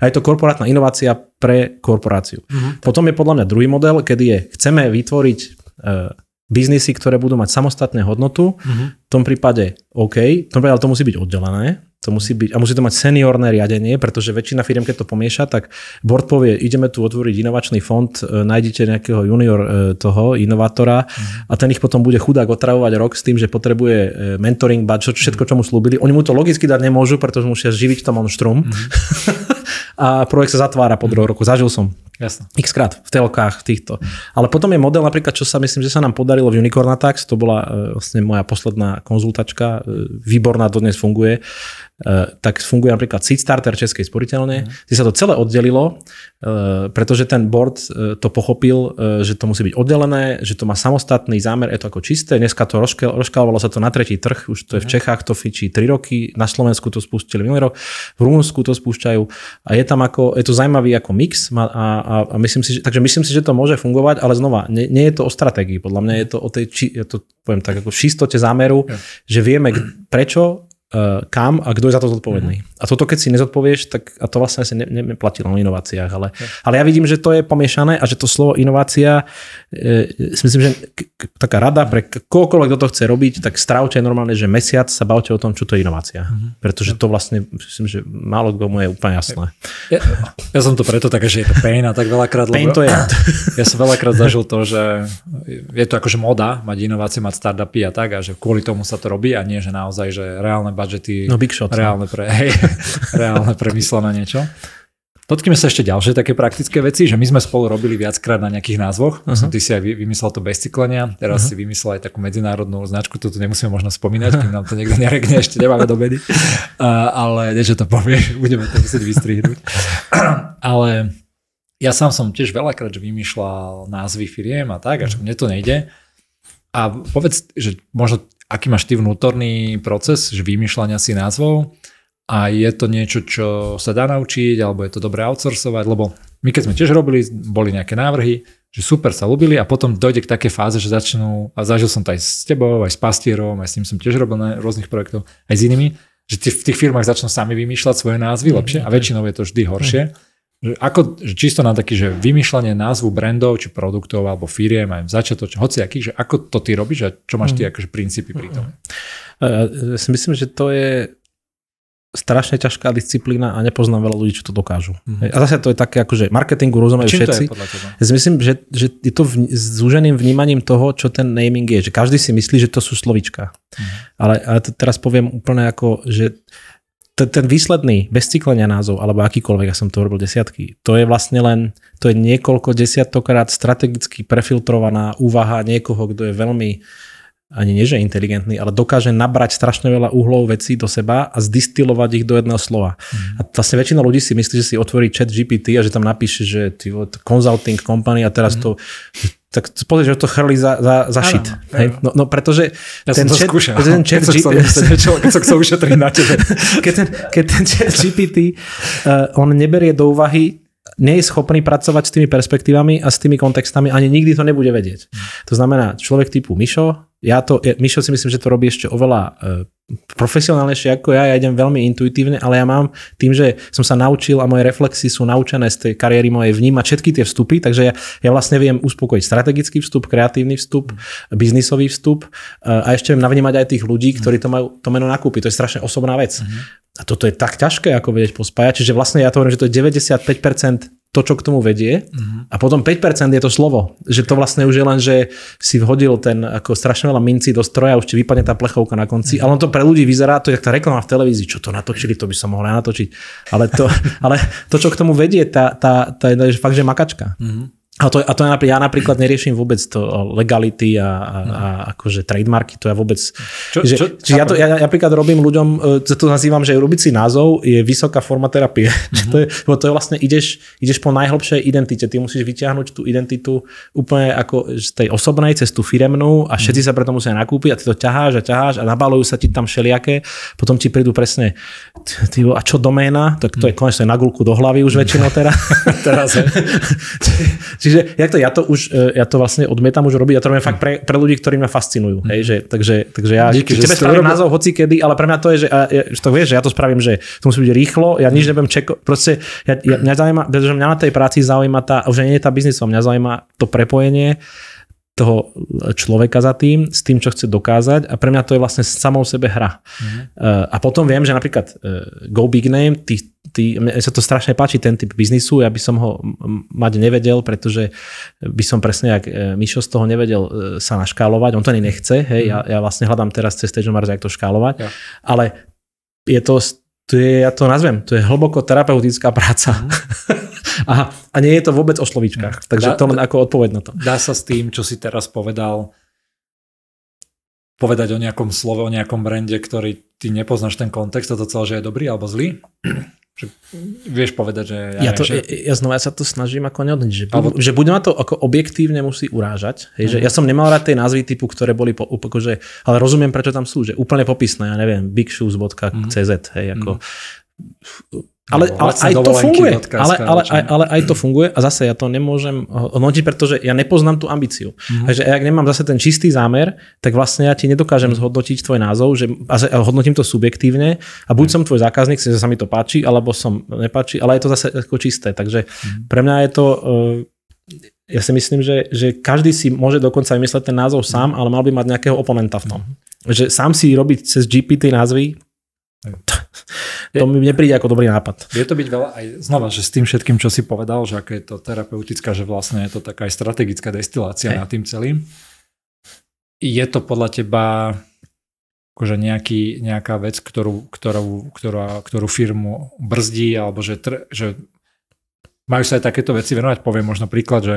aj to korporátna inovácia pre korporáciu. Uh-huh. Potom je podľa mňa druhý model, kedy je, chceme vytvoriť uh, biznisy, ktoré budú mať samostatné hodnotu, mm-hmm. v tom prípade OK, v tom prípade, ale to musí byť oddelené, to musí byť, a musí to mať seniorné riadenie, pretože väčšina firiem, keď to pomieša, tak board povie, ideme tu otvoriť inovačný fond, e, nájdete nejakého junior e, toho inovátora mhm. a ten ich potom bude chudák otravovať rok s tým, že potrebuje e, mentoring, budget, všetko, čo mu slúbili. Oni mu to logicky dať nemôžu, pretože musia živiť to monštrum. štrum. Mm-hmm. [LAUGHS] a projekt sa zatvára po druhom roku. Zažil som. Jasne. X krát v telkách týchto. Ale potom je model napríklad, čo sa myslím, že sa nám podarilo v Unicorn Tax, to bola e, vlastne moja posledná konzultačka, e, výborná, dnes funguje, e, tak funguje napríklad Starter Českej sporiteľne, mhm. kde sa to celé oddelilo, pretože ten board to pochopil, že to musí byť oddelené, že to má samostatný zámer, je to ako čisté, dneska to rozkalovalo sa to na tretí trh, už to je v mhm. Čechách, to fičí 3 roky, na Slovensku to spustili minulý rok, v Rumunsku to spúšťajú a je je tam ako, je to zaujímavý ako mix a, a, a myslím si, že, takže myslím si, že to môže fungovať, ale znova, nie, nie je to o stratégii, podľa mňa je to o tej, či, ja to poviem tak, ako čistote zámeru, ja. že vieme prečo Eh, kam a kto je za to zodpovedný. Mm-hmm. A toto, keď si nezodpovieš, tak a to vlastne sa ne, ne, na no, inováciách, ale, okay. Mhm. ale ja vidím, že to je pomiešané a že to slovo inovácia, e, eh, si myslím, že k- k- taká rada pre kohokoľvek, kto to chce robiť, tak strávte normálne, že mesiac sa bavte o tom, čo to je inovácia. Mm-hmm. Pretože mhm. to vlastne, myslím, že málo kto mu je úplne jasné. Ja, ja som to preto taká, že je to pain a tak veľakrát. Pain lebo, to je. [LAUGHS] Ja som veľakrát zažil to, že je to akože moda mať inovácie, mať startupy a tak a že kvôli tomu sa to robí a nie, že naozaj, že reálne budžety no, big shot, no. reálne, pre, hej, [LAUGHS] reálne premyslené niečo. Dotkneme sa ešte ďalšie také praktické veci, že my sme spolu robili viackrát na nejakých názvoch. Uh-huh. Som ty si aj vymyslel to bez cyklenia, teraz uh-huh. si vymyslel aj takú medzinárodnú značku, to tu nemusíme možno spomínať, kým nám to niekto nerekne, ešte nemáme do bedy. Uh, ale nie, že to povie, budeme to musieť vystrihnúť. [CLEARS THROAT] ale ja sám som tiež veľakrát vymýšľal názvy firiem a tak, a že mne to nejde. A povedz, že možno aký máš ty vnútorný proces že vymýšľania si názvov a je to niečo, čo sa dá naučiť, alebo je to dobré outsourcovať, lebo my keď sme tiež robili, boli nejaké návrhy, že super sa ľúbili a potom dojde k takej fáze, že začnú, a zažil som to aj s tebou, aj s pastierom, aj s ním som tiež robil na rôznych projektov, aj s inými, že v tých firmách začnú sami vymýšľať svoje názvy mm, lepšie a mm. väčšinou je to vždy horšie. Mm ako, čisto na taký, že vymýšľanie názvu brandov, či produktov, alebo firiem, aj začiatoč, hociaký, že ako to ty robíš a čo máš ty mhm. akože princípy pri tom? Mhm. E, ja si myslím, že to je strašne ťažká disciplína a nepoznám veľa ľudí, čo to dokážu. Mm. A zase to je také, akože marketingu rozumejú všetci. ja si myslím, že, že je to zúženým vnímaním toho, čo ten naming je. Že každý si myslí, že to sú slovička. Mm. Ale, ale to teraz poviem úplne ako, že ten výsledný, bez cyklenia názov, alebo akýkoľvek, ja som to robil desiatky, to je vlastne len, to je niekoľko desiatokrát strategicky prefiltrovaná úvaha niekoho, kto je veľmi ani nie, že inteligentný, ale dokáže nabrať strašne veľa uhlov vecí do seba a zdistilovať ich do jedného slova. Mm. A vlastne väčšina ľudí si myslí, že si otvorí chat GPT a že tam napíše, že ty, consulting company a teraz mm. to tak pozrieš, že to chrli za, za, za ano, šit. Ano. Hej? No, no pretože ja ten som to chat, skúšal. Ten chat keď, G- keď som chcel ušetriť na tebe. [LAUGHS] keď, ten, keď ten chat GPT, uh, eh, on neberie do úvahy nie je schopný pracovať s tými perspektívami a s tými kontextami, ani nikdy to nebude vedieť. To znamená, človek typu Mišo, ja to, ja, Mišo si myslím, že to robí ešte oveľa eh, profesionálnejšie ako ja, ja idem veľmi intuitívne, ale ja mám tým, že som sa naučil a moje reflexy sú naučené z tej kariéry mojej vnímať všetky tie vstupy, takže ja, ja vlastne viem uspokojiť strategický vstup, kreatívny vstup, mm. biznisový vstup eh, a ešte viem navnímať aj tých ľudí, mm. ktorí to majú to meno nakúpiť. To je strašne osobná vec. Uh-huh. A toto je tak ťažké, ako vedieť pospájať. Čiže vlastne ja to hovorím, že to je 95% to, čo k tomu vedie. Uh-huh. A potom 5% je to slovo. Že to vlastne už je len, že si vhodil ten ako strašne veľa minci do stroja, už ti vypadne tá plechovka na konci. Uh-huh. Ale on to pre ľudí vyzerá, to je tá reklama v televízii, čo to natočili, to by som mohol natočiť. Ale to, [LAUGHS] ale to čo k tomu vedie, tá, tá, tá, tá je fakt, že makačka. Uh-huh. A to, a to ja napríklad neriešim vôbec to legality a, a, no. a akože trademarky, to ja vôbec... Čo, že, čo, čiže ja, to, ja, ja napríklad robím ľuďom, e, to nazývam, že robiť si názov je vysoká forma terapie. Mm-hmm. [LAUGHS] to, je, mhm. to je vlastne, ideš, ideš po najhlbšej identite, ty musíš vyťahnuť tú identitu úplne ako z tej osobnej, cez tú firemnú a všetci mm-hmm. sa preto musia nakúpiť a ty to ťaháš a ťaháš a nabalujú sa ti tam všelijaké, potom ti prídu presne, ty, a čo doména, tak to je mhm. konečne na gulku do hlavy už väčšinou [LAUGHS] teraz. teraz [LAUGHS] Čiže ja to, ja to už, e, ja to vlastne odmietam už robiť, ja to robím fakt pre, pre ľudí, ktorí ma fascinujú. Mhm. Hej, že, takže, takže ja Díky, tebe spravím robil... názov hoci kedy, ale pre mňa to je, že, ja, že to vieš, že ja to spravím, že to musí byť rýchlo, ja nič mhm. nebudem čeko, proste ja, ja, mňa zaujíma, pretože mňa na tej práci zaujíma tá, už nie je tá biznisová, mňa zaujíma to prepojenie toho človeka za tým, s tým, čo chce dokázať a pre mňa to je vlastne samou sebe hra. Mm. Uh, a potom viem, že napríklad uh, Go Big Name, tých, tí, mne sa to strašne páči, ten typ biznisu, ja by som ho mať nevedel, pretože by som presne, jak e, Mišo z toho nevedel e, sa naškálovať, on to ani nechce, hej, mm. ja, mhm. ja vlastne hľadám teraz cez Stage Mars, jak to škálovať, ja. ale je to, to je, ja to nazvem, to je hlboko terapeutická práca. Mm. [LAUGHS] a, a nie je to vôbec o slovíčkach, takže dá, to len ako odpoveď na to. Dá sa s tým, čo si teraz povedal, povedať o nejakom slove, o nejakom brande, ktorý ty nepoznáš ten kontext a to celé, že je dobrý alebo zlý? Že vieš povedať, že... Ja, ja, to, že... ja znova ja sa to snažím ako neodniť, že, Albo... že bude ma to ako objektívne musí urážať, hej, mm. že mhm. ja som nemal rád tie názvy typu, ktoré boli, po, že, akože- ale rozumiem, prečo tam sú, že úplne popisné, ja neviem, bigshoes.cz, mhm. hej, ako mm. Ale, no, ale vlastne aj to funguje. Ale, ale, aj, ale aj to funguje a zase ja to nemôžem hodnotiť, pretože ja nepoznám tú ambíciu. Mm-hmm. Takže ak nemám zase ten čistý zámer, tak vlastne ja ti nedokážem mhm. zhodnotiť tvoj názov, že a hodnotím to subjektívne a buď mm-hmm. som tvoj zákazník, že sa mi to páči, alebo som nepáči, ale je to zase ako čisté. Takže mm-hmm. pre mňa je to eh, ja si myslím, že, že každý si môže dokonca vymyslieť ten názov sám, mhm. ale mal by mať nejakého oponenta v tom. Mm-hmm. Že sám si robiť cez GPT názvy, to, [LAUGHS] to mi nepríde ako dobrý nápad. Je to byť veľa aj znova, že s tým všetkým, čo si povedal, že aké je to terapeutická, že vlastne je to taká aj strategická destilácia hey. nad tým celým. Je to podľa teba akože nejaký, nejaká vec, ktorú, ktorú, ktorú, ktorú firmu brzdí, alebo že, tr, že majú sa aj takéto veci venovať. Poviem možno príklad, že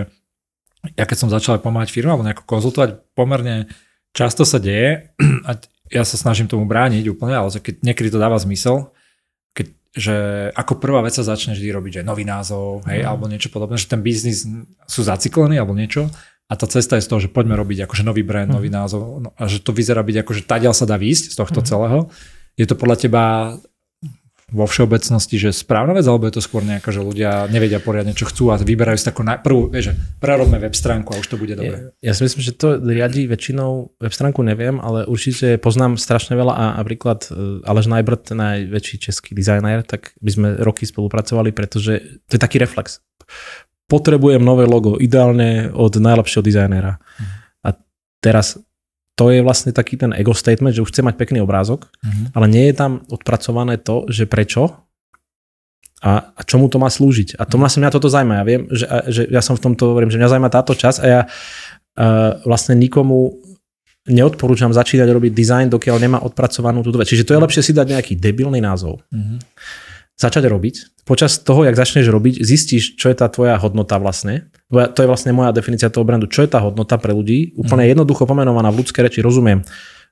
ja keď som začal pomáhať firmám alebo nejako konzultovať, pomerne často sa deje [CLEARS THROAT] a ja sa snažím tomu brániť úplne, ale keď niekedy to dáva zmysel, keď, že ako prvá vec sa začne vždy robiť, že nový názov, hej, mm. alebo niečo podobné, že ten biznis sú zaciklený alebo niečo a tá cesta je z toho, že poďme robiť akože nový brand, mm. nový mhm. názov no, a že to vyzerá byť akože tadiaľ sa dá výjsť z tohto mm. celého. Je to podľa teba vo všeobecnosti, že správna vec, alebo je to skôr nejaká, že ľudia nevedia poriadne, čo chcú a vyberajú si takú na prvú, vieš, prerobme web stránku a už to bude dobre. Ja, ja si myslím, že to riadi väčšinou, web stránku neviem, ale určite poznám strašne veľa a napríklad e, Aleš ten najväčší český dizajner, tak by sme roky spolupracovali, pretože to je taký reflex. Potrebujem nové logo, ideálne od najlepšieho dizajnera. Mhm. A teraz to je vlastne taký ten ego statement, že už chce mať pekný obrázok, mm-hmm. ale nie je tam odpracované to, že prečo a, a čomu to má slúžiť. A to mhm. vlastne mňa toto zaujíma. Ja viem, že, že ja som v tomto, hovorím, že mňa zaujíma táto časť a ja uh, vlastne nikomu neodporúčam začínať robiť design, dokiaľ nemá odpracovanú túto vec. Čiže to je mhm. lepšie si dať nejaký debilný názov. Mm-hmm začať robiť, počas toho, jak začneš robiť, zistíš, čo je tá tvoja hodnota vlastne. To je vlastne moja definícia toho brandu. Čo je tá hodnota pre ľudí? Úplne mm. jednoducho pomenovaná v ľudskej reči, rozumiem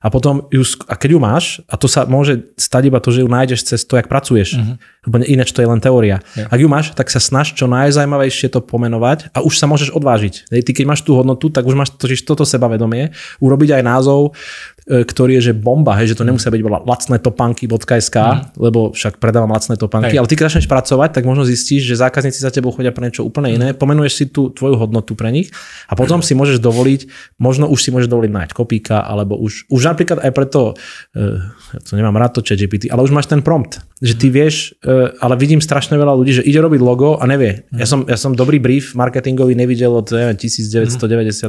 a potom ju, a keď ju máš, a to sa môže stať iba to, že ju nájdeš cez to, jak pracuješ, uh-huh. lebo ináč to je len teória. Yeah. Ak ju máš, tak sa snaž čo najzajímavejšie to pomenovať a už sa môžeš odvážiť. Ty keď máš tú hodnotu, tak už máš totiž toto sebavedomie, urobiť aj názov, e, ktorý je, že bomba, hej, že to mhm. nemusia byť lacné topanky.sk, uh-huh. Mhm. lebo však predávam lacné topanky, hey. ale ty keď začneš pracovať, tak možno zistíš, že zákazníci za tebou chodia pre niečo úplne iné, pomenuješ si tú tvoju hodnotu pre nich a potom [CLEARS THROAT] si môžeš dovoliť, možno už si môžeš dovoliť nájsť kopíka, alebo už, už napríklad aj preto, e, ja to nemám rád to chat GPT, ale už máš ten prompt, že ty mhm. vieš, e, ale vidím strašne veľa ľudí, že ide robiť logo a nevie. Mhm. Ja som, ja som dobrý brief marketingový nevidel od neviem, 1995.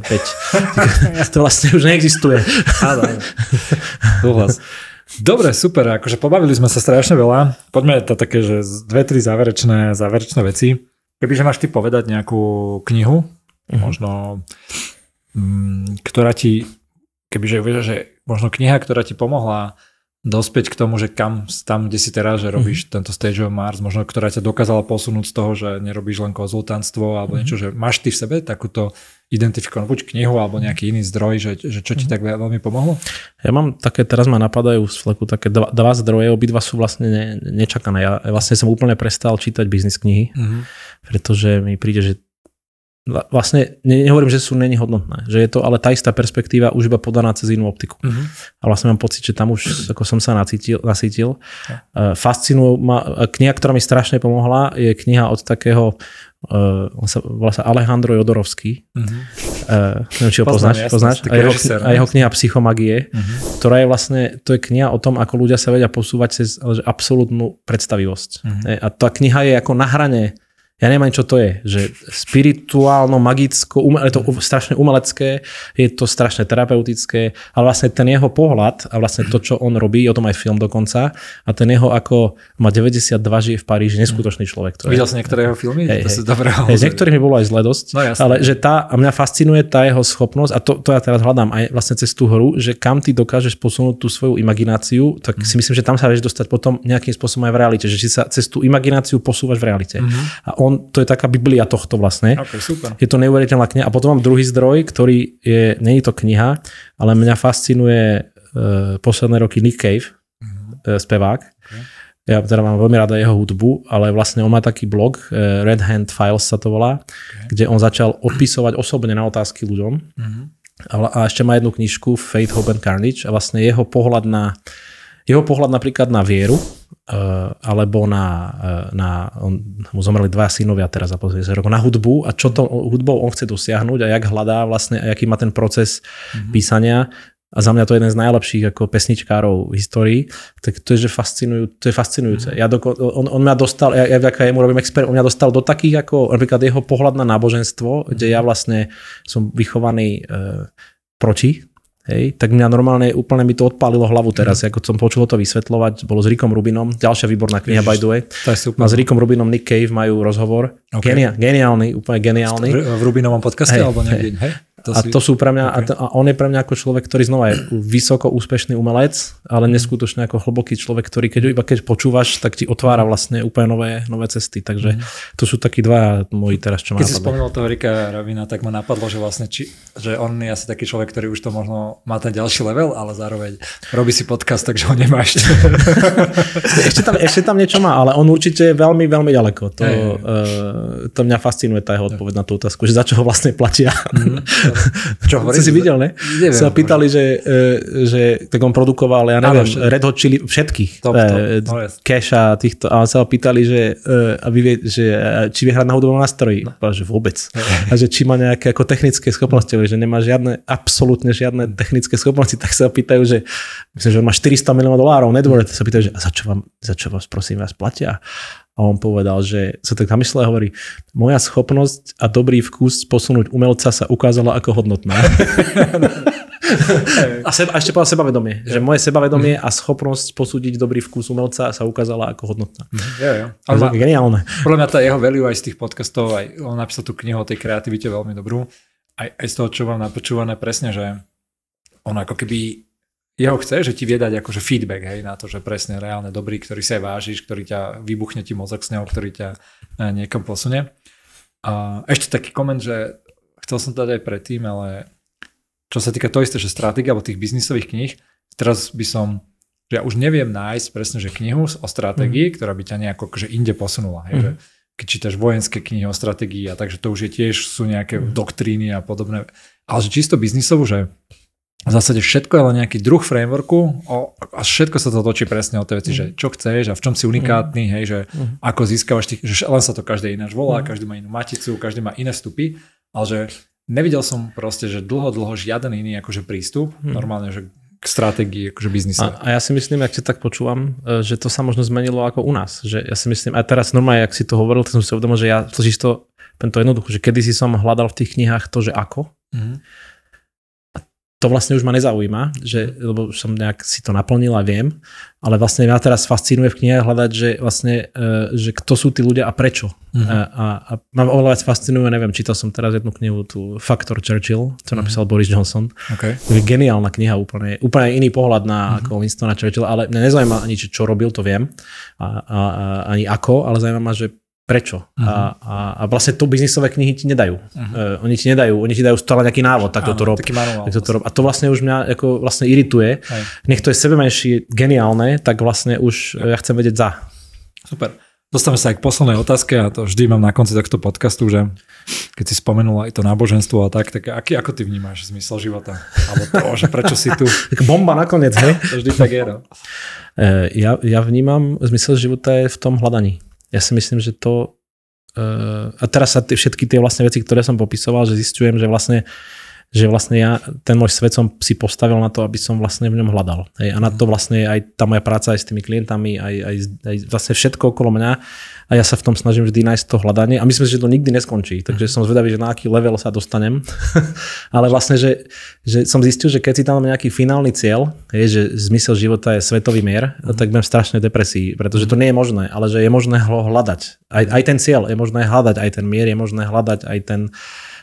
[LAUGHS] to vlastne už neexistuje. Dobre, super, akože pobavili sme sa strašne veľa. Poďme to také, že dve, tri záverečné, záverečné veci. Kebyže máš ty povedať nejakú knihu, mm-hmm. možno, m, mm, ktorá ti kebyže vieš, že možno kniha, ktorá ti pomohla dospieť k tomu, že kam, tam, kde si teraz, že robíš mm-hmm. tento Stage of Mars, možno ktorá ťa dokázala posunúť z toho, že nerobíš len konzultantstvo alebo mm-hmm. niečo, že máš ty v sebe takúto identifikovanú buď knihu alebo nejaký iný zdroj, že, že čo ti mm-hmm. tak veľmi pomohlo? Ja mám také, teraz ma napadajú z fleku také dva, dva zdroje, obidva sú vlastne ne, nečakané. Ja vlastne som úplne prestal čítať biznis knihy, mm-hmm. pretože mi príde, že vlastne nehovorím, že sú není hodnotné, že je to ale tá istá perspektíva už iba podaná cez inú optiku. Uh-huh. A vlastne mám pocit, že tam už uh-huh. [CLEARS THROAT] ako som sa nacítil, nasítil. Uh-huh. E, Fascinuje ma, e, kniha, ktorá mi strašne pomohla, je kniha od takého Uh, e, on sa volá sa Alejandro Jodorovský. Uh-huh. Mhm. Uh, neviem, či ho poznáš. Jasný, poznáš? A, jeho, režisér, a jeho kniha Psychomagie, uh-huh. ktorá je vlastne, to je kniha o tom, ako ľudia sa vedia posúvať cez absolútnu predstavivosť. Uh-huh. A tá kniha je ako na hrane ja neviem ani, čo to je, že spirituálno, magicko, umel, je to strašne umelecké, je to strašne terapeutické, ale vlastne ten jeho pohľad a vlastne to, čo on robí, o tom aj film dokonca, a ten jeho ako má 92, žije v Paríži, neskutočný človek. To Videl si niektoré jeho filmy? Hej, to hej. Dobré, hej, z niektorých mi bolo aj zle dosť, no, ale že tá, a mňa fascinuje tá jeho schopnosť, a to, to ja teraz hľadám aj vlastne cez tú hru, že kam ty dokážeš posunúť tú svoju imagináciu, tak mm. si myslím, že tam sa vieš dostať potom nejakým spôsobom aj v realite, že si sa cez tú imagináciu posúvaš v realite. Mm. A on on, to je taká Biblia tohto vlastne. Okay, super. Je to neuveriteľná kniha. A potom mám druhý zdroj, ktorý je, není to kniha, ale mňa fascinuje e, posledné roky Nick Cave, mm e, spevák. Okay. Ja teda mám veľmi rada jeho hudbu, ale vlastne on má taký blog, e, Red Hand Files sa to volá, okay. kde on začal opisovať osobne na otázky ľuďom. Mm-hmm. A, a ešte má jednu knižku, Faith, Hope and Carnage. A vlastne jeho pohľad na jeho pohľad napríklad na vieru, eh, alebo na, eh, na on, mu zomreli dva synovia teraz za posledný rok, na hudbu a čo to mhm. hudbou on chce dosiahnuť a jak hľadá vlastne a aký má ten proces mm-hmm. písania. A za mňa to je jeden z najlepších ako pesničkárov v histórii, tak to je, že fascinujú, to je fascinujúce. Mm-hmm. Ja doko, on, on, mňa dostal, ja, ja vďaka jemu robím expert, on mňa dostal do takých ako napríklad jeho pohľad na náboženstvo, mm-hmm. kde mhm. ja vlastne som vychovaný e, proti Hej, tak mňa normálne úplne mi to odpálilo hlavu teraz, mm. ako som počul to vysvetľovať, bolo s Rikom Rubinom, ďalšia výborná kniha Ježiš, by the way. To je super. A no, s Rikom Rubinom Nick Cave majú rozhovor. Okay. Genia, geniálny, úplne geniálny. V, v Rubinovom podcaste hey, alebo niekde, hey. hej? to a si... to sú pre mňa, okay. a, to, a on je pre mňa ako človek, ktorý znova je vysoko úspešný umelec, ale mhm. neskutočne ako hlboký človek, ktorý keď iba keď počúvaš, tak ti otvára vlastne úplne nové, nové cesty. Takže mhm. to sú takí dva moji teraz, čo ma Keď si spomenul toho Rika Ravina, tak ma napadlo, že vlastne, či, že on je asi taký človek, ktorý už to možno má ten ďalší level, ale zároveň robí si podcast, takže ho nemá ešte. [LAUGHS] ešte, tam, ešte tam niečo má, ale on určite je veľmi, veľmi ďaleko. To, hey. uh, eh, to mňa fascinuje tá jeho odpoveď na tú otázku, že za čo ho vlastne platia. Mm, [LAUGHS] [LAUGHS] Čo hovoríš? si videl, ne? Neviem, sa pýtali, že, e, že tak on produkoval, ja neviem, ano, Red Hot Chili, všetkých. Top, e, top, Keša, no, týchto, a sa ho pýtali, že, e, aby vie, že či vie hrať na hudobnom nástroji. No. Že vôbec. No. A že či má nejaké ako technické schopnosti, že nemá žiadne, absolútne žiadne technické schopnosti, tak sa ho pýtajú, že myslím, že on má 400 miliónov dolárov, network, sa pýtajú, že a za čo vám, za čo vás prosím vás platia? A on povedal, že sa tak zamyslel a hovorí, moja schopnosť a dobrý vkus posunúť umelca sa ukázala ako hodnotná. [LAUGHS] a, seba, a ešte povedal sebavedomie. Yeah. Že moje sebavedomie mhm. a schopnosť posúdiť dobrý vkus umelca sa ukázala ako hodnotná. Yeah, yeah. Ale to je geniálne. Podľa mňa tá jeho value aj z tých podcastov, aj on napísal tú knihu o tej kreativite veľmi dobrú. Aj, aj z toho, čo mám napočúvané presne, že on ako keby jeho chce, že ti vie dať akože feedback hej, na to, že presne reálne dobrý, ktorý sa vážiš, ktorý ťa vybuchne ti mozog s ňou, ktorý ťa e, niekam posunie. A ešte taký koment, že chcel som to dať aj predtým, ale čo sa týka to isté, že stratégia alebo tých biznisových kníh, teraz by som že ja už neviem nájsť presne, že knihu o stratégii, mm. ktorá by ťa nejako že akože inde posunula. Hej, mm. že mhm. keď čítaš vojenské knihy o stratégii a takže to už je tiež sú nejaké mm. doktríny a podobné. Ale že čisto biznisovú, že v zásade všetko je len nejaký druh frameworku o, a všetko sa to točí presne o tie veci, mm. že čo chceš a v čom si unikátny, mm. hej, že mm. ako získavaš tých, že len sa to každý ináč volá, mm. každý má inú maticu, každý má iné vstupy, ale že nevidel som proste, že dlho, dlho žiaden iný akože prístup, mm. normálne, že k stratégii akože biznise. A, a ja si myslím, ak ťa tak počúvam, e, že to sa možno zmenilo ako u nás, že ja si myslím, a teraz normálne, ak si to hovoril, tak som si uvedomil, že ja totiž to, to jednoducho, že kedysi som hľadal v tých knihách to, že ako, mm to vlastne už ma nezaujíma, že, lebo som nejak si to naplnil a viem, ale vlastne mňa teraz fascinuje v knihe hľadať, že vlastne, e, že kto sú tí ľudia a prečo. Uh-huh. A, a, a mám oveľa viac fascinuje, neviem, čítal som teraz jednu knihu, tu Factor Churchill, čo mhm. napísal uh-huh. Boris Johnson. Okay. To je geniálna kniha, úplne, úplne iný pohľad na uh-huh. ako Winstona Churchill, ale mňa nezaujíma ani, čo robil, to viem, a, a, a, ani ako, ale zaujíma ma, že prečo. Uh-huh. A, mhm. a, a vlastne to biznisové knihy ti nedajú. Uh-huh. Uh, oni ti nedajú, oni ti dajú stále nejaký návod, tak toto rob. tak to vlastne. rob. A to vlastne už mňa ako vlastne irituje. Aj. Nech to je sebemenší geniálne, tak vlastne už e, ja chcem vedieť za. Super. Dostávame sa aj k poslednej otázke a to vždy mám na konci takto podcastu, že keď si spomenul aj to náboženstvo a tak, tak aký, ako ty vnímáš zmysel života? Alebo to, že prečo si tu? [LAUGHS] tak bomba nakoniec, hej? to vždy tak je, no. E, ja, ja vnímam, zmysel života je v tom hľadaní ja si myslím, že to... Uh, a teraz sa t- všetky tie vlastne veci, ktoré som popisoval, že zistujem, že vlastne že vlastne ja ten môj svet som si postavil na to, aby som vlastne v ňom hľadal. Hej. A na mhm. to vlastne aj tá moja práca aj s tými klientami, aj, aj, aj zase všetko okolo mňa a ja sa v tom snažím vždy nájsť to hľadanie a myslím si, že to nikdy neskončí, takže som zvedavý, že na aký level sa dostanem, [LAUGHS] ale vlastne, že, že som zistil, že keď si tam nejaký finálny cieľ, je, že zmysel života je svetový mier, mhm. tak budem v strašnej depresii, pretože to nie je možné, ale že je možné ho hľadať. Aj, aj ten cieľ je možné hľadať, aj ten mier je možné hľadať, aj ten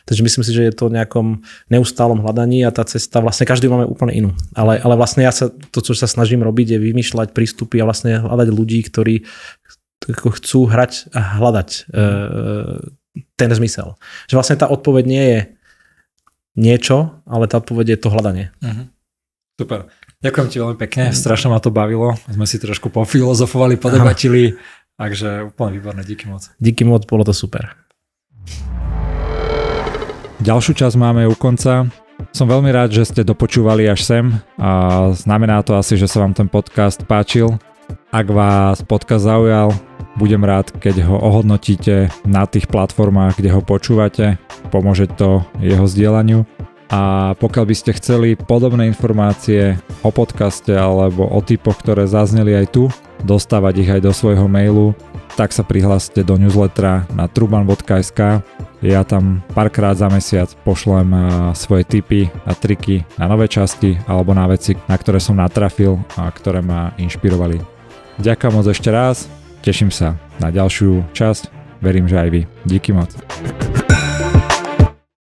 Takže myslím si, že je to v nejakom neustálom hľadaní a tá cesta, vlastne každý máme úplne inú. Ale, ale vlastne ja sa, to, čo sa snažím robiť, je vymýšľať prístupy a vlastne hľadať ľudí, ktorí, ako chcú hrať a hľadať e, ten zmysel. Že vlastne tá odpoveď nie je niečo, ale tá odpoveď je to hľadanie. Uh-huh. Super. Ďakujem ti veľmi pekne, mhm. strašne ma to bavilo. Sme si trošku pofilozofovali, podebatili, takže úplne výborné, díky moc. Díky moc, bolo to super. Ďalšiu časť máme u konca. Som veľmi rád, že ste dopočúvali až sem a znamená to asi, že sa vám ten podcast páčil. Ak vás podcast zaujal, budem rád, keď ho ohodnotíte na tých platformách, kde ho počúvate, pomôže to jeho zdieľaniu. A pokiaľ by ste chceli podobné informácie o podcaste alebo o typoch, ktoré zazneli aj tu, dostávať ich aj do svojho mailu, tak sa prihláste do newslettera na truban.sk. Ja tam párkrát za mesiac pošlem svoje tipy a triky na nové časti alebo na veci, na ktoré som natrafil a ktoré ma inšpirovali. Ďakujem moc ešte raz, Teším sa na ďalšiu časť, verím, že aj vy. Díky moc.